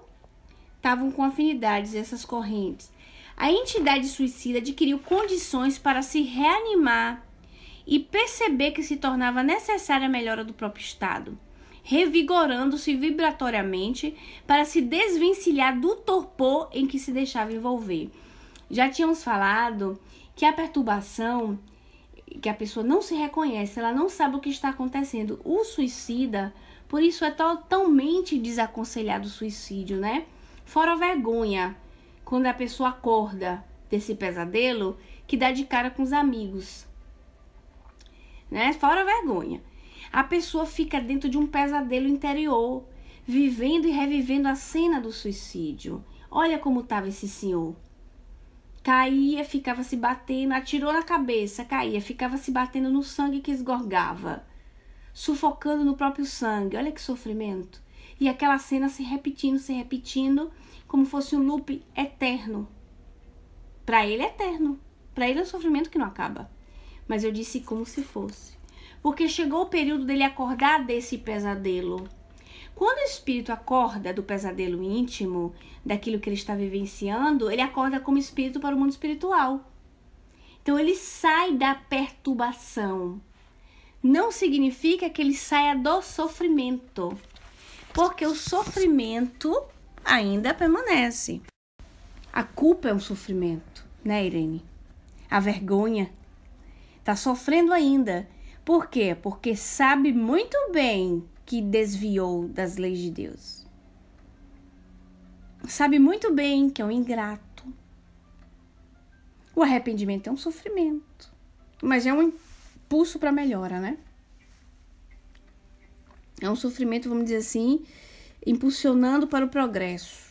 [SPEAKER 1] estavam com afinidades essas correntes a entidade suicida adquiriu condições para se reanimar e perceber que se tornava necessária a melhora do próprio estado, revigorando-se vibratoriamente para se desvencilhar do torpor em que se deixava envolver. Já tínhamos falado que a perturbação que a pessoa não se reconhece, ela não sabe o que está acontecendo. O suicida, por isso é totalmente desaconselhado o suicídio, né? Fora a vergonha, quando a pessoa acorda desse pesadelo que dá de cara com os amigos. Né? Fora vergonha. A pessoa fica dentro de um pesadelo interior, vivendo e revivendo a cena do suicídio. Olha como estava esse senhor. Caía, ficava se batendo, atirou na cabeça, caía, ficava se batendo no sangue que esgorgava, sufocando no próprio sangue. Olha que sofrimento. E aquela cena se repetindo, se repetindo como fosse um loop eterno. Para ele é eterno. Para ele é um sofrimento que não acaba. Mas eu disse como se fosse. Porque chegou o período dele acordar desse pesadelo. Quando o espírito acorda do pesadelo íntimo, daquilo que ele está vivenciando, ele acorda como espírito para o mundo espiritual. Então ele sai da perturbação. Não significa que ele saia do sofrimento. Porque o sofrimento ainda permanece. A culpa é um sofrimento, né, Irene? A vergonha está sofrendo ainda. Por quê? Porque sabe muito bem que desviou das leis de Deus. Sabe muito bem que é um ingrato. O arrependimento é um sofrimento, mas é um impulso para melhora, né? É um sofrimento, vamos dizer assim, impulsionando para o progresso.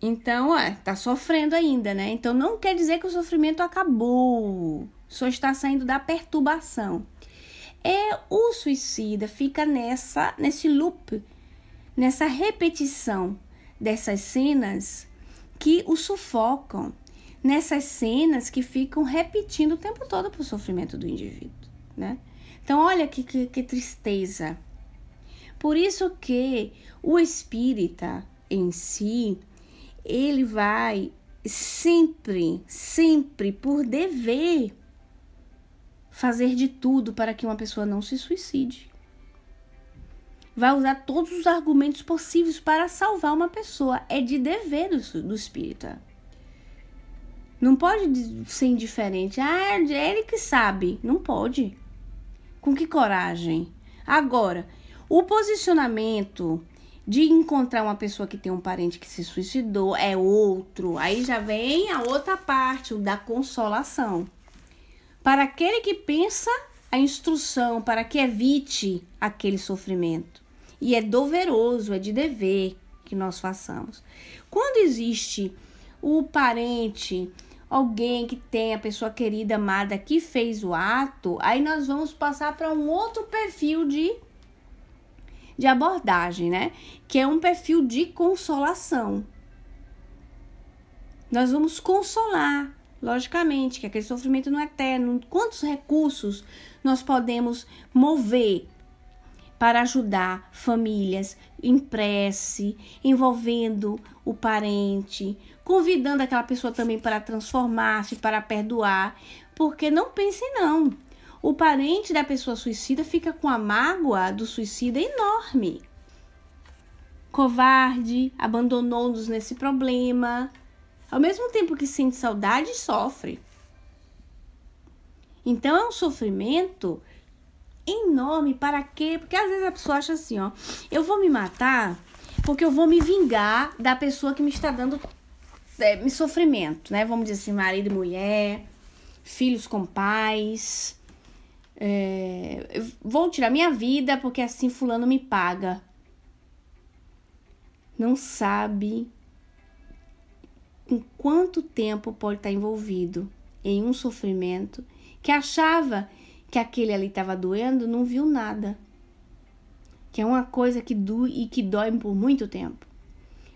[SPEAKER 1] Então, é, tá sofrendo ainda, né? Então não quer dizer que o sofrimento acabou, só está saindo da perturbação. É o suicida fica nessa nesse loop, nessa repetição dessas cenas que o sufocam, nessas cenas que ficam repetindo o tempo todo para o sofrimento do indivíduo, né? Então, olha que, que, que tristeza. Por isso que o espírita em si, ele vai sempre, sempre por dever fazer de tudo para que uma pessoa não se suicide. Vai usar todos os argumentos possíveis para salvar uma pessoa. É de dever do, do espírita. Não pode ser indiferente. Ah, é ele que sabe. Não pode. Com que coragem? Agora, o posicionamento de encontrar uma pessoa que tem um parente que se suicidou é outro. Aí já vem a outra parte, o da consolação. Para aquele que pensa a instrução para que evite aquele sofrimento. E é doveroso, é de dever que nós façamos. Quando existe o parente, alguém que tem a pessoa querida, amada, que fez o ato, aí nós vamos passar para um outro perfil de de abordagem, né? Que é um perfil de consolação. Nós vamos consolar, logicamente, que aquele sofrimento não é eterno. Quantos recursos nós podemos mover para ajudar famílias em prece, envolvendo o parente, convidando aquela pessoa também para transformar-se, para perdoar, porque não pense não o parente da pessoa suicida fica com a mágoa do suicida enorme. Covarde, abandonou-nos nesse problema. Ao mesmo tempo que sente saudade, sofre. Então é um sofrimento enorme. Para quê? Porque às vezes a pessoa acha assim, ó, eu vou me matar porque eu vou me vingar da pessoa que me está dando é, sofrimento, né? Vamos dizer assim, marido e mulher, filhos com pais, é, vou tirar minha vida porque assim fulano me paga. Não sabe em quanto tempo pode estar envolvido em um sofrimento que achava que aquele ali estava doendo, não viu nada. Que é uma coisa que dói e que dói por muito tempo.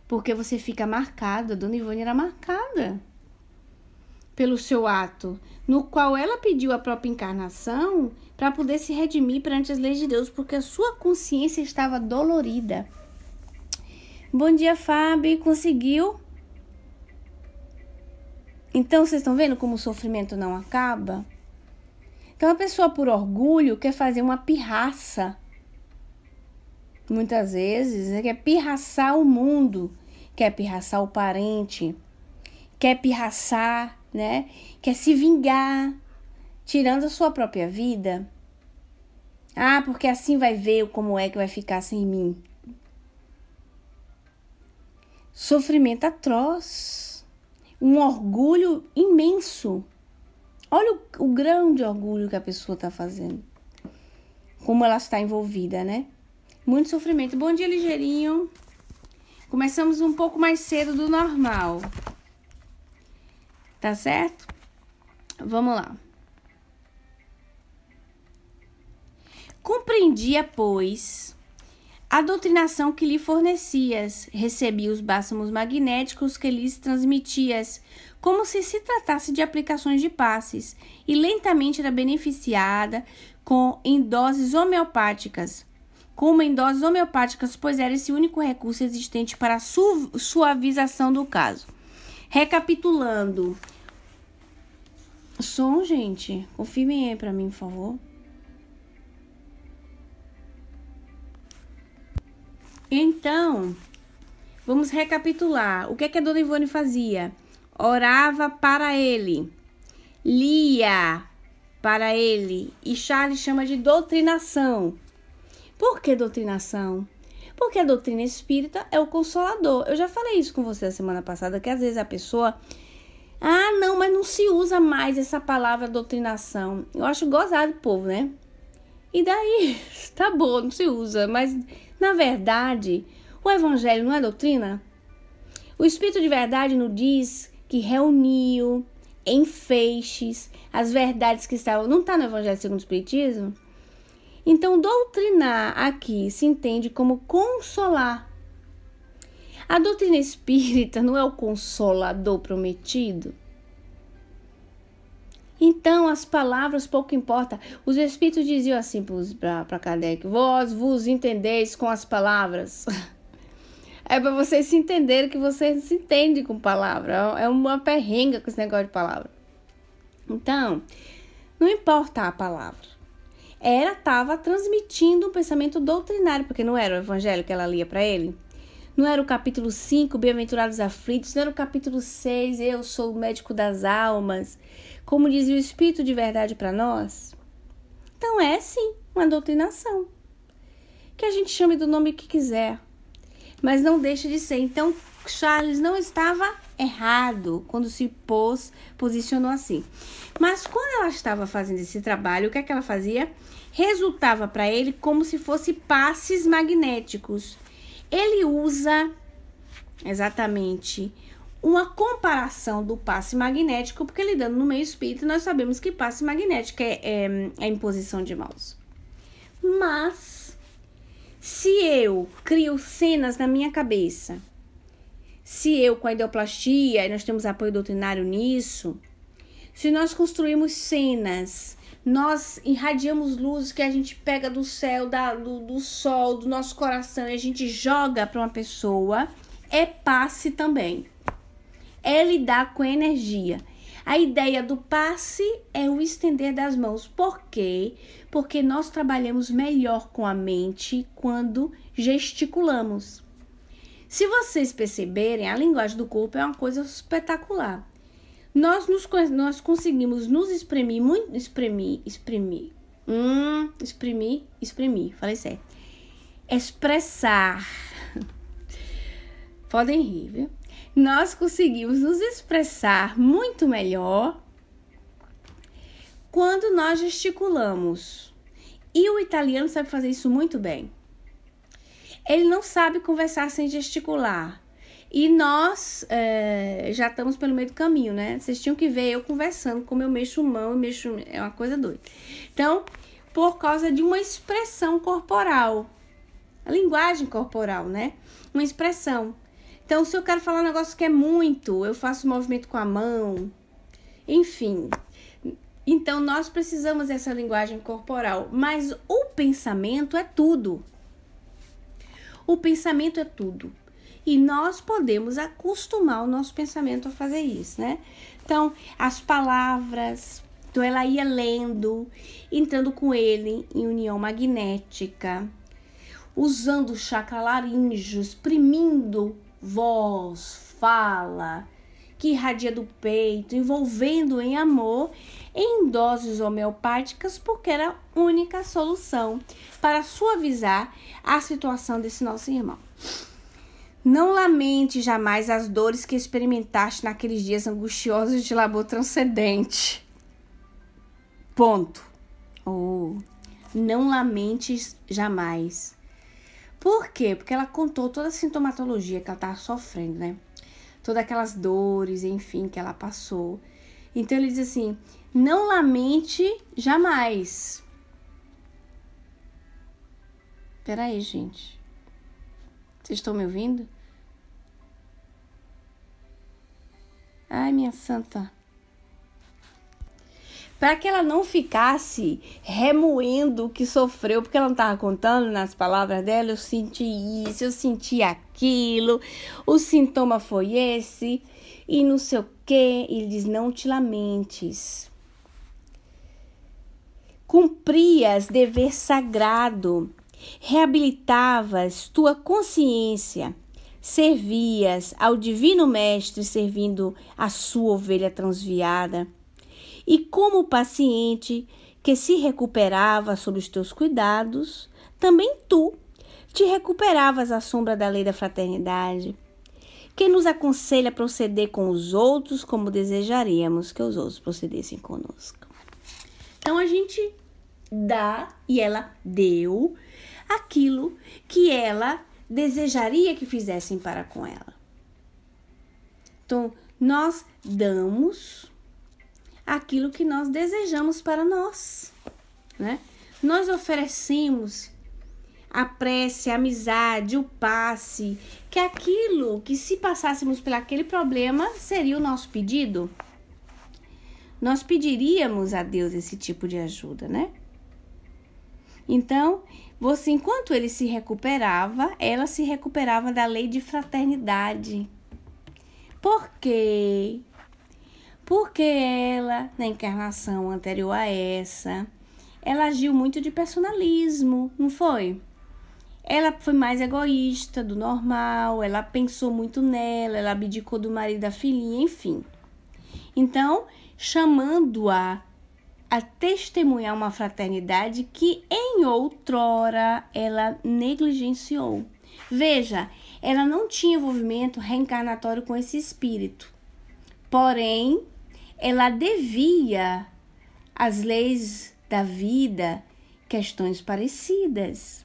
[SPEAKER 1] Porque você fica marcada, a dona Ivone era marcada pelo seu ato, no qual ela pediu a própria encarnação para poder se redimir perante as leis de Deus, porque a sua consciência estava dolorida. Bom dia, Fábio. Conseguiu? Então, vocês estão vendo como o sofrimento não acaba? Então, a pessoa, por orgulho, quer fazer uma pirraça. Muitas vezes, quer pirraçar o mundo, quer pirraçar o parente, quer pirraçar né? Quer se vingar, tirando a sua própria vida. Ah, porque assim vai ver como é que vai ficar sem mim. Sofrimento atroz, um orgulho imenso. Olha o, o orgulho que a pessoa está fazendo. Como ela está envolvida, né? Muito sofrimento. Bom dia, ligeirinho. Começamos um pouco mais cedo do normal. Tá certo? Vamos lá. Compreendia, pois, a doutrinação que lhe fornecias, recebia os bálsamos magnéticos que lhes transmitias, como se se tratasse de aplicações de passes, e lentamente era beneficiada com em doses homeopáticas, como em doses homeopáticas, pois era esse único recurso existente para a suavização do caso. Recapitulando. Som, gente. Confirmem aí pra mim, por favor. Então, vamos recapitular. O que é que a dona Ivone fazia? Orava para ele, lia para ele, e Charles chama de doutrinação. Por que doutrinação? Porque a doutrina espírita é o consolador. Eu já falei isso com você a semana passada, que às vezes a pessoa. Ah, não, mas não se usa mais essa palavra doutrinação. Eu acho gozado o povo, né? E daí? Tá bom, não se usa. Mas, na verdade, o evangelho não é doutrina? O Espírito de verdade nos diz que reuniu em feixes as verdades que estavam. Não está no Evangelho segundo o Espiritismo? Então, doutrinar aqui se entende como consolar. A doutrina espírita não é o consolador prometido? Então, as palavras pouco importa. Os espíritos diziam assim para Kardec: Vós vos entendeis com as palavras. É para vocês se entenderem que vocês se entendem com palavra. É, é uma perrenga com esse negócio de palavra. Então, não importa a palavra era estava transmitindo um pensamento doutrinário, porque não era o evangelho que ela lia para ele. Não era o capítulo 5, Bem-aventurados aflitos, não era o capítulo 6, eu sou o médico das almas, como dizia o Espírito de verdade para nós. Então é sim uma doutrinação. Que a gente chame do nome que quiser, mas não deixa de ser. Então Charles não estava errado quando se pôs, posicionou assim. Mas quando ela estava fazendo esse trabalho, o que é que ela fazia? Resultava para ele como se fosse passes magnéticos. Ele usa exatamente uma comparação do passe magnético, porque lidando no meio espírito, nós sabemos que passe magnético é, é, é a imposição de mãos. Mas se eu crio cenas na minha cabeça se eu com a ideoplastia, e nós temos apoio doutrinário nisso, se nós construímos cenas, nós irradiamos luz que a gente pega do céu, da, do, do sol, do nosso coração e a gente joga para uma pessoa, é passe também. É lidar com a energia. A ideia do passe é o estender das mãos. Por quê? Porque nós trabalhamos melhor com a mente quando gesticulamos. Se vocês perceberem, a linguagem do corpo é uma coisa espetacular. Nós, nos, nós conseguimos nos exprimir, muito, exprimir, exprimir, hum, exprimir, exprimir, falei certo. Expressar. Podem rir, viu? Nós conseguimos nos expressar muito melhor quando nós gesticulamos. E o italiano sabe fazer isso muito bem. Ele não sabe conversar sem gesticular. E nós é, já estamos pelo meio do caminho, né? Vocês tinham que ver eu conversando, como eu mexo mão, eu mexo. É uma coisa doida. Então, por causa de uma expressão corporal, a linguagem corporal, né? Uma expressão. Então, se eu quero falar um negócio que é muito, eu faço um movimento com a mão, enfim. Então, nós precisamos dessa linguagem corporal, mas o pensamento é tudo. O pensamento é tudo. E nós podemos acostumar o nosso pensamento a fazer isso, né? Então, as palavras, então ela ia lendo, entrando com ele em união magnética, usando o exprimindo voz, fala, que irradia do peito, envolvendo em amor em doses homeopáticas, porque era a única solução para suavizar a situação desse nosso irmão. Não lamente jamais as dores que experimentaste naqueles dias angustiosos de labor transcendente. Ponto. Oh, não lamentes jamais. Por quê? Porque ela contou toda a sintomatologia que ela estava sofrendo, né? Todas aquelas dores, enfim, que ela passou. Então ele diz assim: não lamente jamais. Espera aí, gente. Vocês estão me ouvindo? Ai, minha santa. Para que ela não ficasse remoendo o que sofreu, porque ela não estava contando nas palavras dela, eu senti isso, eu senti aquilo, o sintoma foi esse, e não sei o quê. E ele diz: não te lamentes cumprias dever sagrado, reabilitavas tua consciência, servias ao Divino Mestre servindo a sua ovelha transviada. E como paciente que se recuperava sob os teus cuidados, também tu te recuperavas à sombra da lei da fraternidade, que nos aconselha a proceder com os outros como desejaríamos que os outros procedessem conosco. Então a gente dá e ela deu aquilo que ela desejaria que fizessem para com ela. Então, nós damos aquilo que nós desejamos para nós, né? Nós oferecemos a prece, a amizade, o passe, que aquilo que se passássemos por aquele problema seria o nosso pedido nós pediríamos a Deus esse tipo de ajuda, né? Então, você enquanto ele se recuperava, ela se recuperava da lei de fraternidade. Por quê? Porque ela, na encarnação anterior a essa, ela agiu muito de personalismo, não foi? Ela foi mais egoísta do normal, ela pensou muito nela, ela abdicou do marido da filhinha, enfim. Então, chamando-a a testemunhar uma fraternidade que em outrora ela negligenciou. Veja, ela não tinha envolvimento reencarnatório com esse espírito. Porém, ela devia às leis da vida questões parecidas.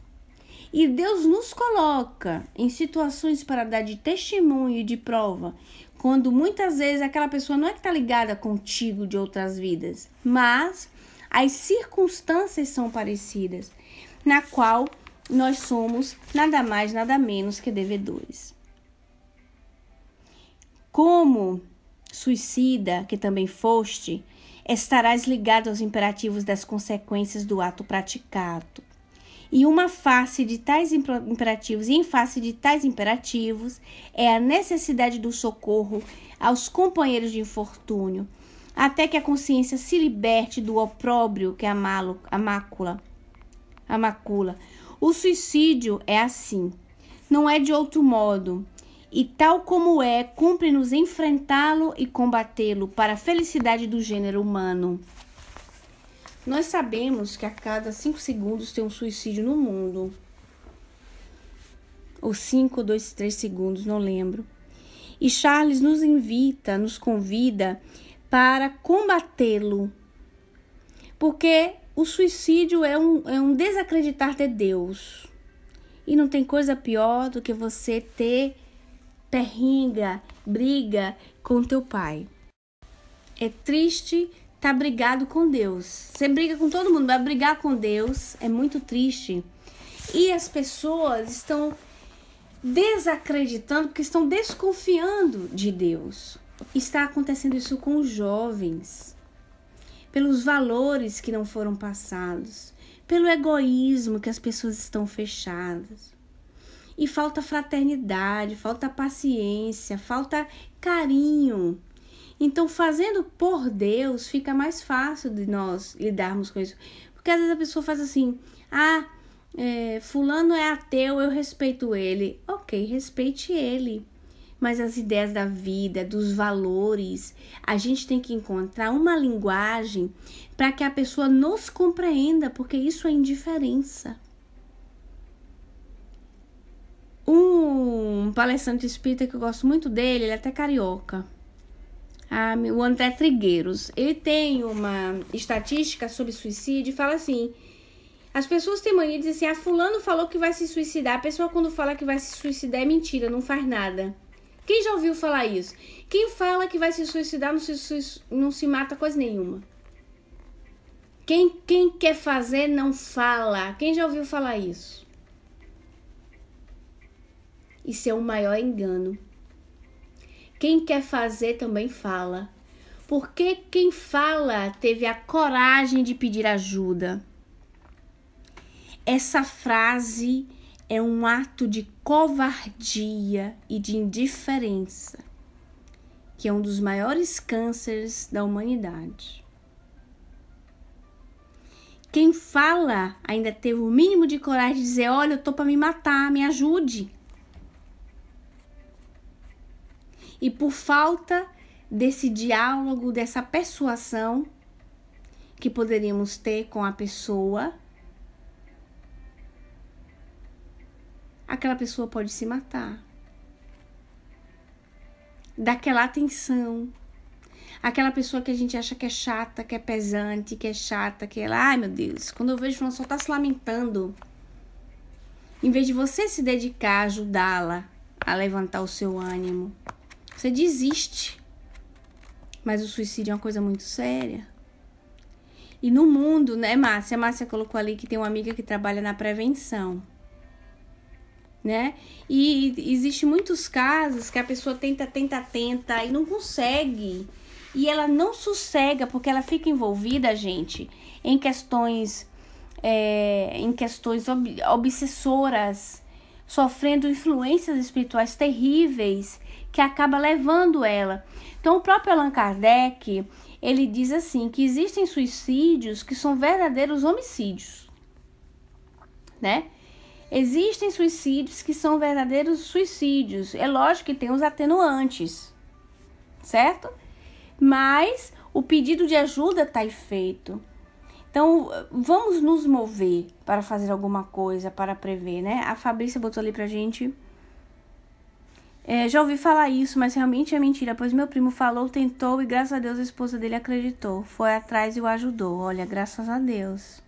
[SPEAKER 1] E Deus nos coloca em situações para dar de testemunho e de prova quando muitas vezes aquela pessoa não é que está ligada contigo de outras vidas, mas as circunstâncias são parecidas, na qual nós somos nada mais, nada menos que devedores. Como suicida, que também foste, estarás ligado aos imperativos das consequências do ato praticado e uma face de tais imperativos, e em face de tais imperativos, é a necessidade do socorro aos companheiros de infortúnio, até que a consciência se liberte do opróbrio que é a, malo, a mácula. A macula. O suicídio é assim, não é de outro modo. E tal como é, cumpre-nos enfrentá-lo e combatê-lo para a felicidade do gênero humano. Nós sabemos que a cada 5 segundos tem um suicídio no mundo. Ou 5, 2, 3 segundos, não lembro. E Charles nos invita, nos convida para combatê-lo. Porque o suicídio é um, é um desacreditar de Deus. E não tem coisa pior do que você ter perringa, briga com teu pai. É triste tá brigado com Deus. Você briga com todo mundo, vai brigar com Deus, é muito triste. E as pessoas estão desacreditando porque estão desconfiando de Deus. Está acontecendo isso com os jovens, pelos valores que não foram passados, pelo egoísmo que as pessoas estão fechadas. E falta fraternidade, falta paciência, falta carinho então, fazendo por Deus, fica mais fácil de nós lidarmos com isso. Porque às vezes a pessoa faz assim: ah, é, Fulano é ateu, eu respeito ele. Ok, respeite ele. Mas as ideias da vida, dos valores, a gente tem que encontrar uma linguagem para que a pessoa nos compreenda, porque isso é indiferença. Um palestrante espírita que eu gosto muito dele, ele é até carioca ah, o André Trigueiros. Ele tem uma estatística sobre suicídio e fala assim: as pessoas têm mania de dizer assim, ah, fulano falou que vai se suicidar. A pessoa quando fala que vai se suicidar é mentira, não faz nada. Quem já ouviu falar isso? Quem fala que vai se suicidar não se, não se mata coisa nenhuma. Quem, quem quer fazer não fala. Quem já ouviu falar isso? Isso é o maior engano quem quer fazer também fala. Porque quem fala teve a coragem de pedir ajuda. Essa frase é um ato de covardia e de indiferença, que é um dos maiores cânceres da humanidade. Quem fala ainda teve o mínimo de coragem de dizer: Olha, eu tô para me matar, me ajude. E por falta desse diálogo, dessa persuasão que poderíamos ter com a pessoa, aquela pessoa pode se matar. Daquela atenção. Aquela pessoa que a gente acha que é chata, que é pesante, que é chata, que é ai meu Deus, quando eu vejo uma só tá se lamentando. Em vez de você se dedicar a ajudá-la a levantar o seu ânimo, você desiste. Mas o suicídio é uma coisa muito séria. E no mundo, né, Márcia? A Márcia colocou ali que tem uma amiga que trabalha na prevenção. Né? E, e existe muitos casos que a pessoa tenta, tenta, tenta e não consegue. E ela não sossega porque ela fica envolvida, gente, em questões é, em questões ob obsessoras, sofrendo influências espirituais terríveis que acaba levando ela. Então, o próprio Allan Kardec, ele diz assim, que existem suicídios que são verdadeiros homicídios, né? Existem suicídios que são verdadeiros suicídios. É lógico que tem os atenuantes, certo? Mas o pedido de ajuda está feito. Então, vamos nos mover para fazer alguma coisa, para prever, né? A Fabrícia botou ali para gente é, já ouvi falar isso, mas realmente é mentira, pois meu primo falou, tentou e graças a Deus a esposa dele acreditou. Foi atrás e o ajudou. Olha, graças a Deus.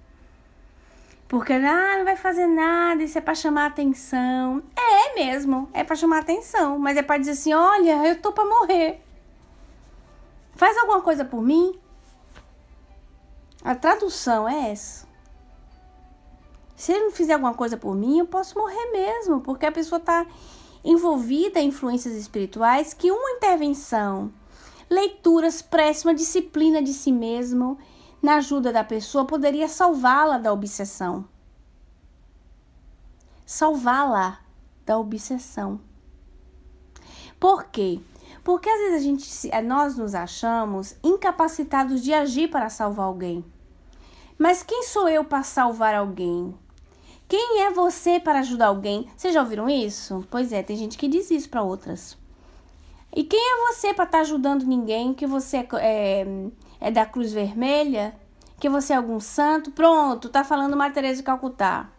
[SPEAKER 1] Porque, ah, não vai fazer nada, isso é pra chamar atenção. É mesmo, é pra chamar atenção. Mas é pra dizer assim: olha, eu tô pra morrer. Faz alguma coisa por mim? A tradução é essa. Se ele não fizer alguma coisa por mim, eu posso morrer mesmo, porque a pessoa tá envolvida em influências espirituais que uma intervenção, leituras pressa uma disciplina de si mesmo na ajuda da pessoa poderia salvá-la da obsessão. Salvá-la da obsessão. Por quê? Porque às vezes a gente, eh, nós nos achamos incapacitados de agir para salvar alguém. Mas quem sou eu para salvar alguém? Quem é você para ajudar alguém? Vocês já ouviram isso? Pois é, tem gente que diz isso para outras. E quem é você para estar tá ajudando ninguém? Que você é, é, é, da Cruz Vermelha? Que você é algum santo? Pronto, tá falando Maria Teresa de Calcutá.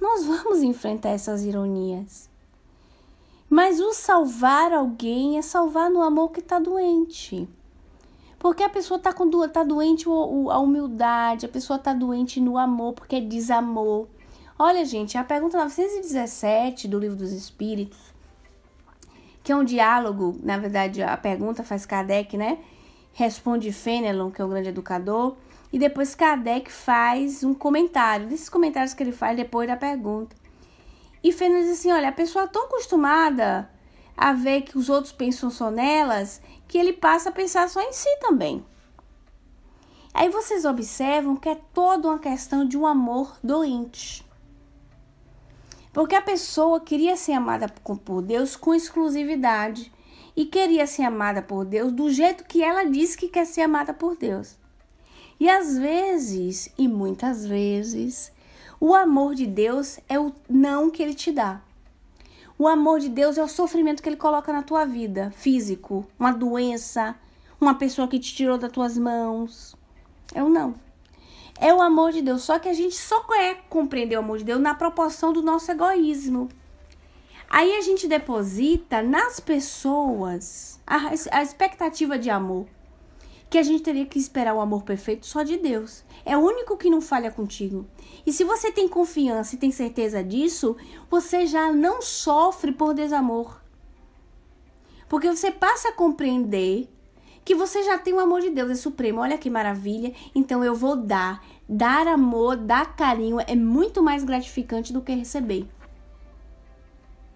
[SPEAKER 1] Nós vamos enfrentar essas ironias. Mas o salvar alguém é salvar no amor que está doente. Porque a pessoa está tá doente a humildade, a pessoa está doente no amor, porque é desamor. Olha, gente, a pergunta 917 do Livro dos Espíritos, que é um diálogo, na verdade, a pergunta faz Kardec, né? Responde Fenelon, que é o grande educador, e depois Kardec faz um comentário, desses comentários que ele faz depois da pergunta. E Fenelon diz assim: olha, a pessoa é tão acostumada a ver que os outros pensam só nelas, que ele passa a pensar só em si também. Aí vocês observam que é toda uma questão de um amor doente. Porque a pessoa queria ser amada por Deus com exclusividade e queria ser amada por Deus do jeito que ela diz que quer ser amada por Deus. E às vezes, e muitas vezes, o amor de Deus é o não que ele te dá. O amor de Deus é o sofrimento que ele coloca na tua vida, físico, uma doença, uma pessoa que te tirou das tuas mãos. É o não é o amor de Deus. Só que a gente só quer compreender o amor de Deus na proporção do nosso egoísmo. Aí a gente deposita nas pessoas a, a expectativa de amor. Que a gente teria que esperar o amor perfeito só de Deus. É o único que não falha contigo. E se você tem confiança e tem certeza disso, você já não sofre por desamor. Porque você passa a compreender que você já tem o amor de Deus, é supremo. Olha que maravilha. Então eu vou dar. Dar amor, dar carinho é muito mais gratificante do que receber.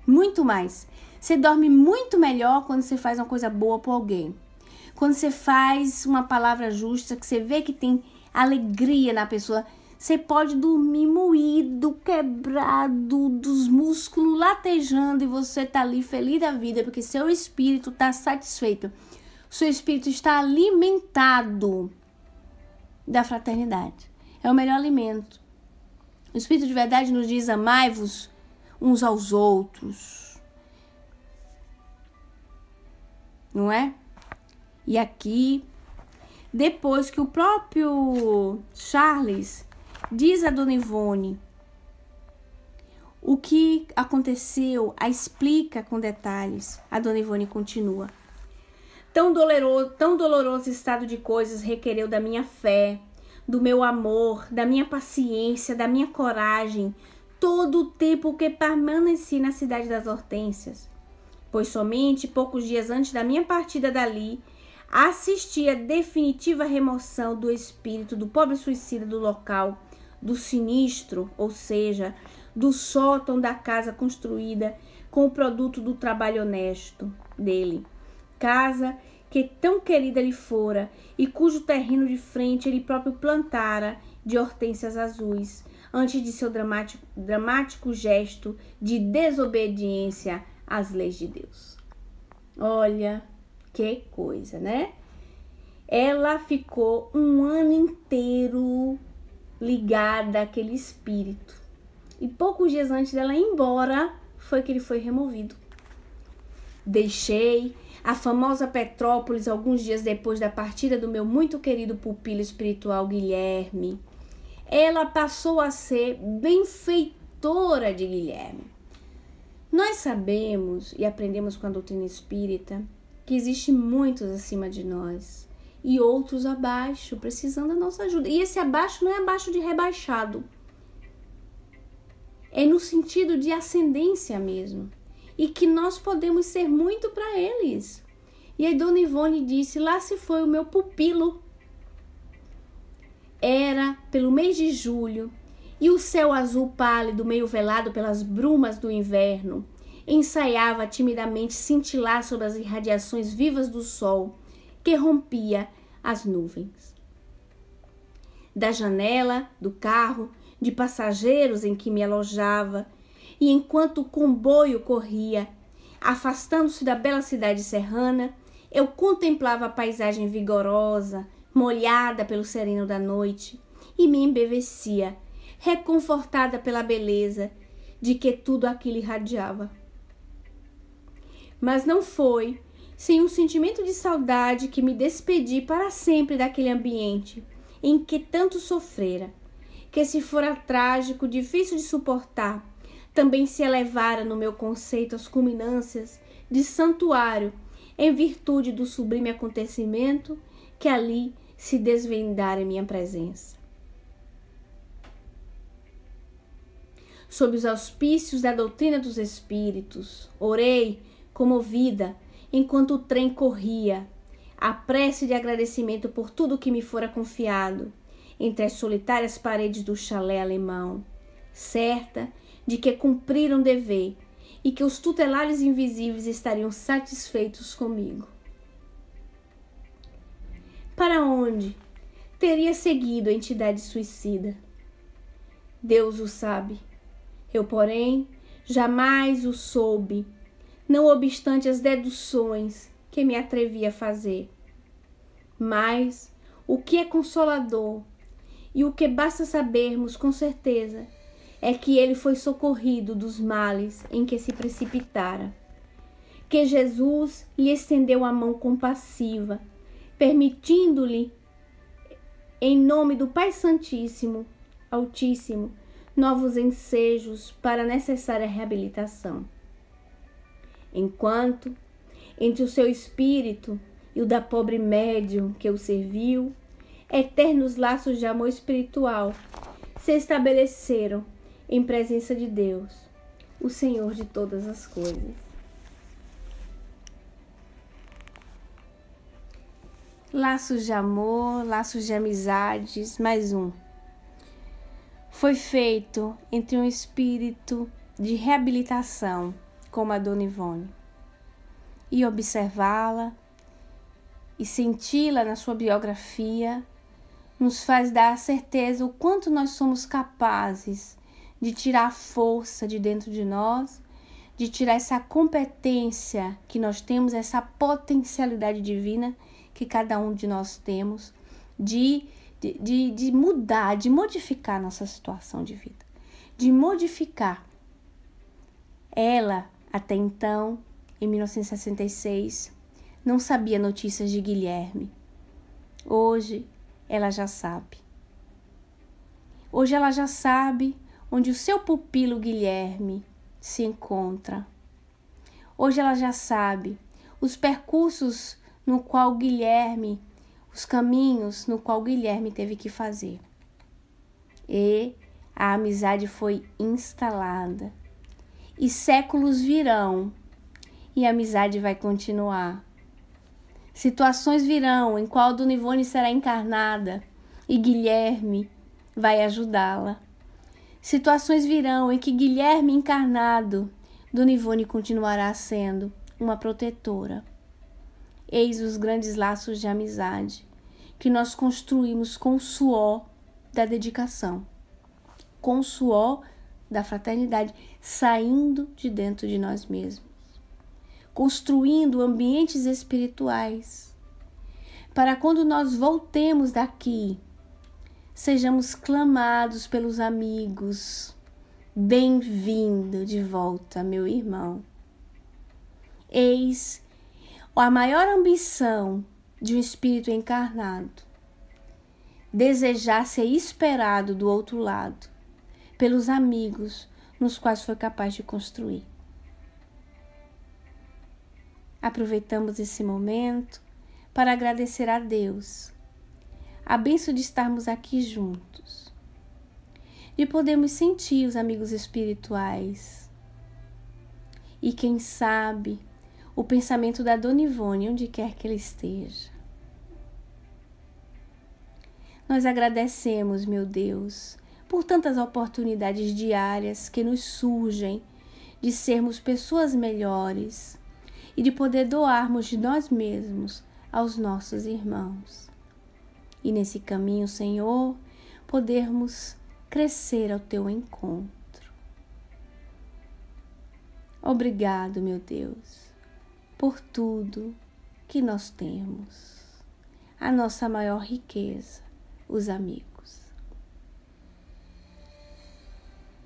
[SPEAKER 1] Muito mais. Você dorme muito melhor quando você faz uma coisa boa por alguém. Quando você faz uma palavra justa, que você vê que tem alegria na pessoa, você pode dormir moído, quebrado, dos músculos latejando e você tá ali feliz da vida, porque seu espírito tá satisfeito. Seu espírito está alimentado da fraternidade. É o melhor alimento. O espírito de verdade nos diz: amai-vos uns aos outros. Não é? E aqui, depois que o próprio Charles diz a Dona Ivone o que aconteceu, a explica com detalhes, a Dona Ivone continua. Tão doloroso, tão doloroso estado de coisas requereu da minha fé, do meu amor, da minha paciência, da minha coragem, todo o tempo que permaneci na cidade das Hortências. Pois somente poucos dias antes da minha partida dali, assisti à definitiva remoção do espírito do pobre suicida do local, do sinistro, ou seja, do sótão da casa construída com o produto do trabalho honesto dele. Casa que tão querida lhe fora e cujo terreno de frente ele próprio plantara de hortênsias azuis, antes de seu dramático, dramático gesto de desobediência às leis de Deus. Olha que coisa, né? Ela ficou um ano inteiro ligada àquele espírito. E poucos dias antes dela ir embora, foi que ele foi removido deixei. A famosa Petrópolis, alguns dias depois da partida do meu muito querido pupilo espiritual Guilherme. Ela passou a ser benfeitora de Guilherme. Nós sabemos e aprendemos com a doutrina espírita que existe muitos acima de nós e outros abaixo, precisando da nossa ajuda. E esse abaixo não é abaixo de rebaixado. É no sentido de ascendência mesmo e que nós podemos ser muito para eles. E aí Dona Ivone disse: Lá se foi o meu pupilo. Era pelo mês de julho e o céu azul pálido, meio velado pelas brumas do inverno, ensaiava timidamente cintilar sobre as irradiações vivas do sol que rompia as nuvens. Da janela do carro de passageiros em que me alojava, e enquanto o comboio corria, afastando-se da bela cidade serrana, eu contemplava a paisagem vigorosa, molhada pelo sereno da noite, e me embevecia, reconfortada pela beleza de que tudo aquilo irradiava. Mas não foi sem um sentimento de saudade que me despedi para sempre daquele ambiente em que tanto sofrera, que se fora trágico, difícil de suportar, também se elevara no meu conceito as culminâncias de santuário, em virtude do sublime acontecimento que ali se desvendara em minha presença. Sob os auspícios da doutrina dos espíritos, orei, comovida, enquanto o trem corria, a prece de agradecimento por tudo que me fora confiado, entre as solitárias paredes do chalé alemão, certa de que é cumpriram um dever e que os tutelares invisíveis estariam satisfeitos comigo. Para onde teria seguido a entidade suicida? Deus o sabe. Eu, porém, jamais o soube, não obstante as deduções que me atrevi a fazer. Mas o que é consolador e o que basta sabermos com certeza é que ele foi socorrido dos males em que se precipitara. Que Jesus lhe estendeu a mão compassiva, permitindo-lhe, em nome do Pai Santíssimo, Altíssimo, novos ensejos para a necessária reabilitação. Enquanto, entre o seu espírito e o da pobre médium que o serviu, eternos laços de amor espiritual se estabeleceram em presença de Deus, o Senhor de todas as coisas. Laços de amor, laços de amizades, mais um. Foi feito entre um espírito de reabilitação, como a Dona Ivone, e observá-la e senti-la na sua biografia nos faz dar a certeza o quanto nós somos capazes de tirar a força de dentro de nós, de tirar essa competência que nós temos, essa potencialidade divina que cada um de nós temos, de, de, de, de mudar, de modificar nossa situação de vida, de modificar ela até então, em 1966, não sabia notícias de Guilherme. Hoje ela já sabe. Hoje ela já sabe onde o seu pupilo Guilherme se encontra. Hoje ela já sabe os percursos no qual Guilherme, os caminhos no qual Guilherme teve que fazer. E a amizade foi instalada. E séculos virão e a amizade vai continuar. Situações virão em qual Dona Ivone será encarnada e Guilherme vai ajudá-la. Situações virão em que Guilherme encarnado do Nivone continuará sendo uma protetora. Eis os grandes laços de amizade que nós construímos com o suor da dedicação, com o suor da fraternidade, saindo de dentro de nós mesmos, construindo ambientes espirituais, para quando nós voltemos daqui sejamos clamados pelos amigos. Bem-vindo de volta, meu irmão. Eis a maior ambição de um espírito encarnado: desejar ser esperado do outro lado, pelos amigos nos quais foi capaz de construir. Aproveitamos esse momento para agradecer a Deus a benção de estarmos aqui juntos, de podermos sentir os amigos espirituais. E quem sabe o pensamento da Dona Ivone, onde quer que ele esteja. Nós agradecemos, meu Deus, por tantas oportunidades diárias que nos surgem de sermos pessoas melhores e de poder doarmos de nós mesmos aos nossos irmãos e nesse caminho, Senhor, podermos crescer ao teu encontro. Obrigado, meu Deus, por tudo que nós temos, a nossa maior riqueza, os amigos.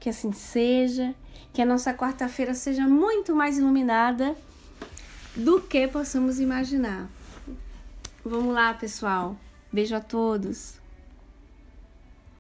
[SPEAKER 1] Que assim seja, que a nossa quarta-feira seja muito mais iluminada do que possamos imaginar. Vamos lá, pessoal. Beijo a todos!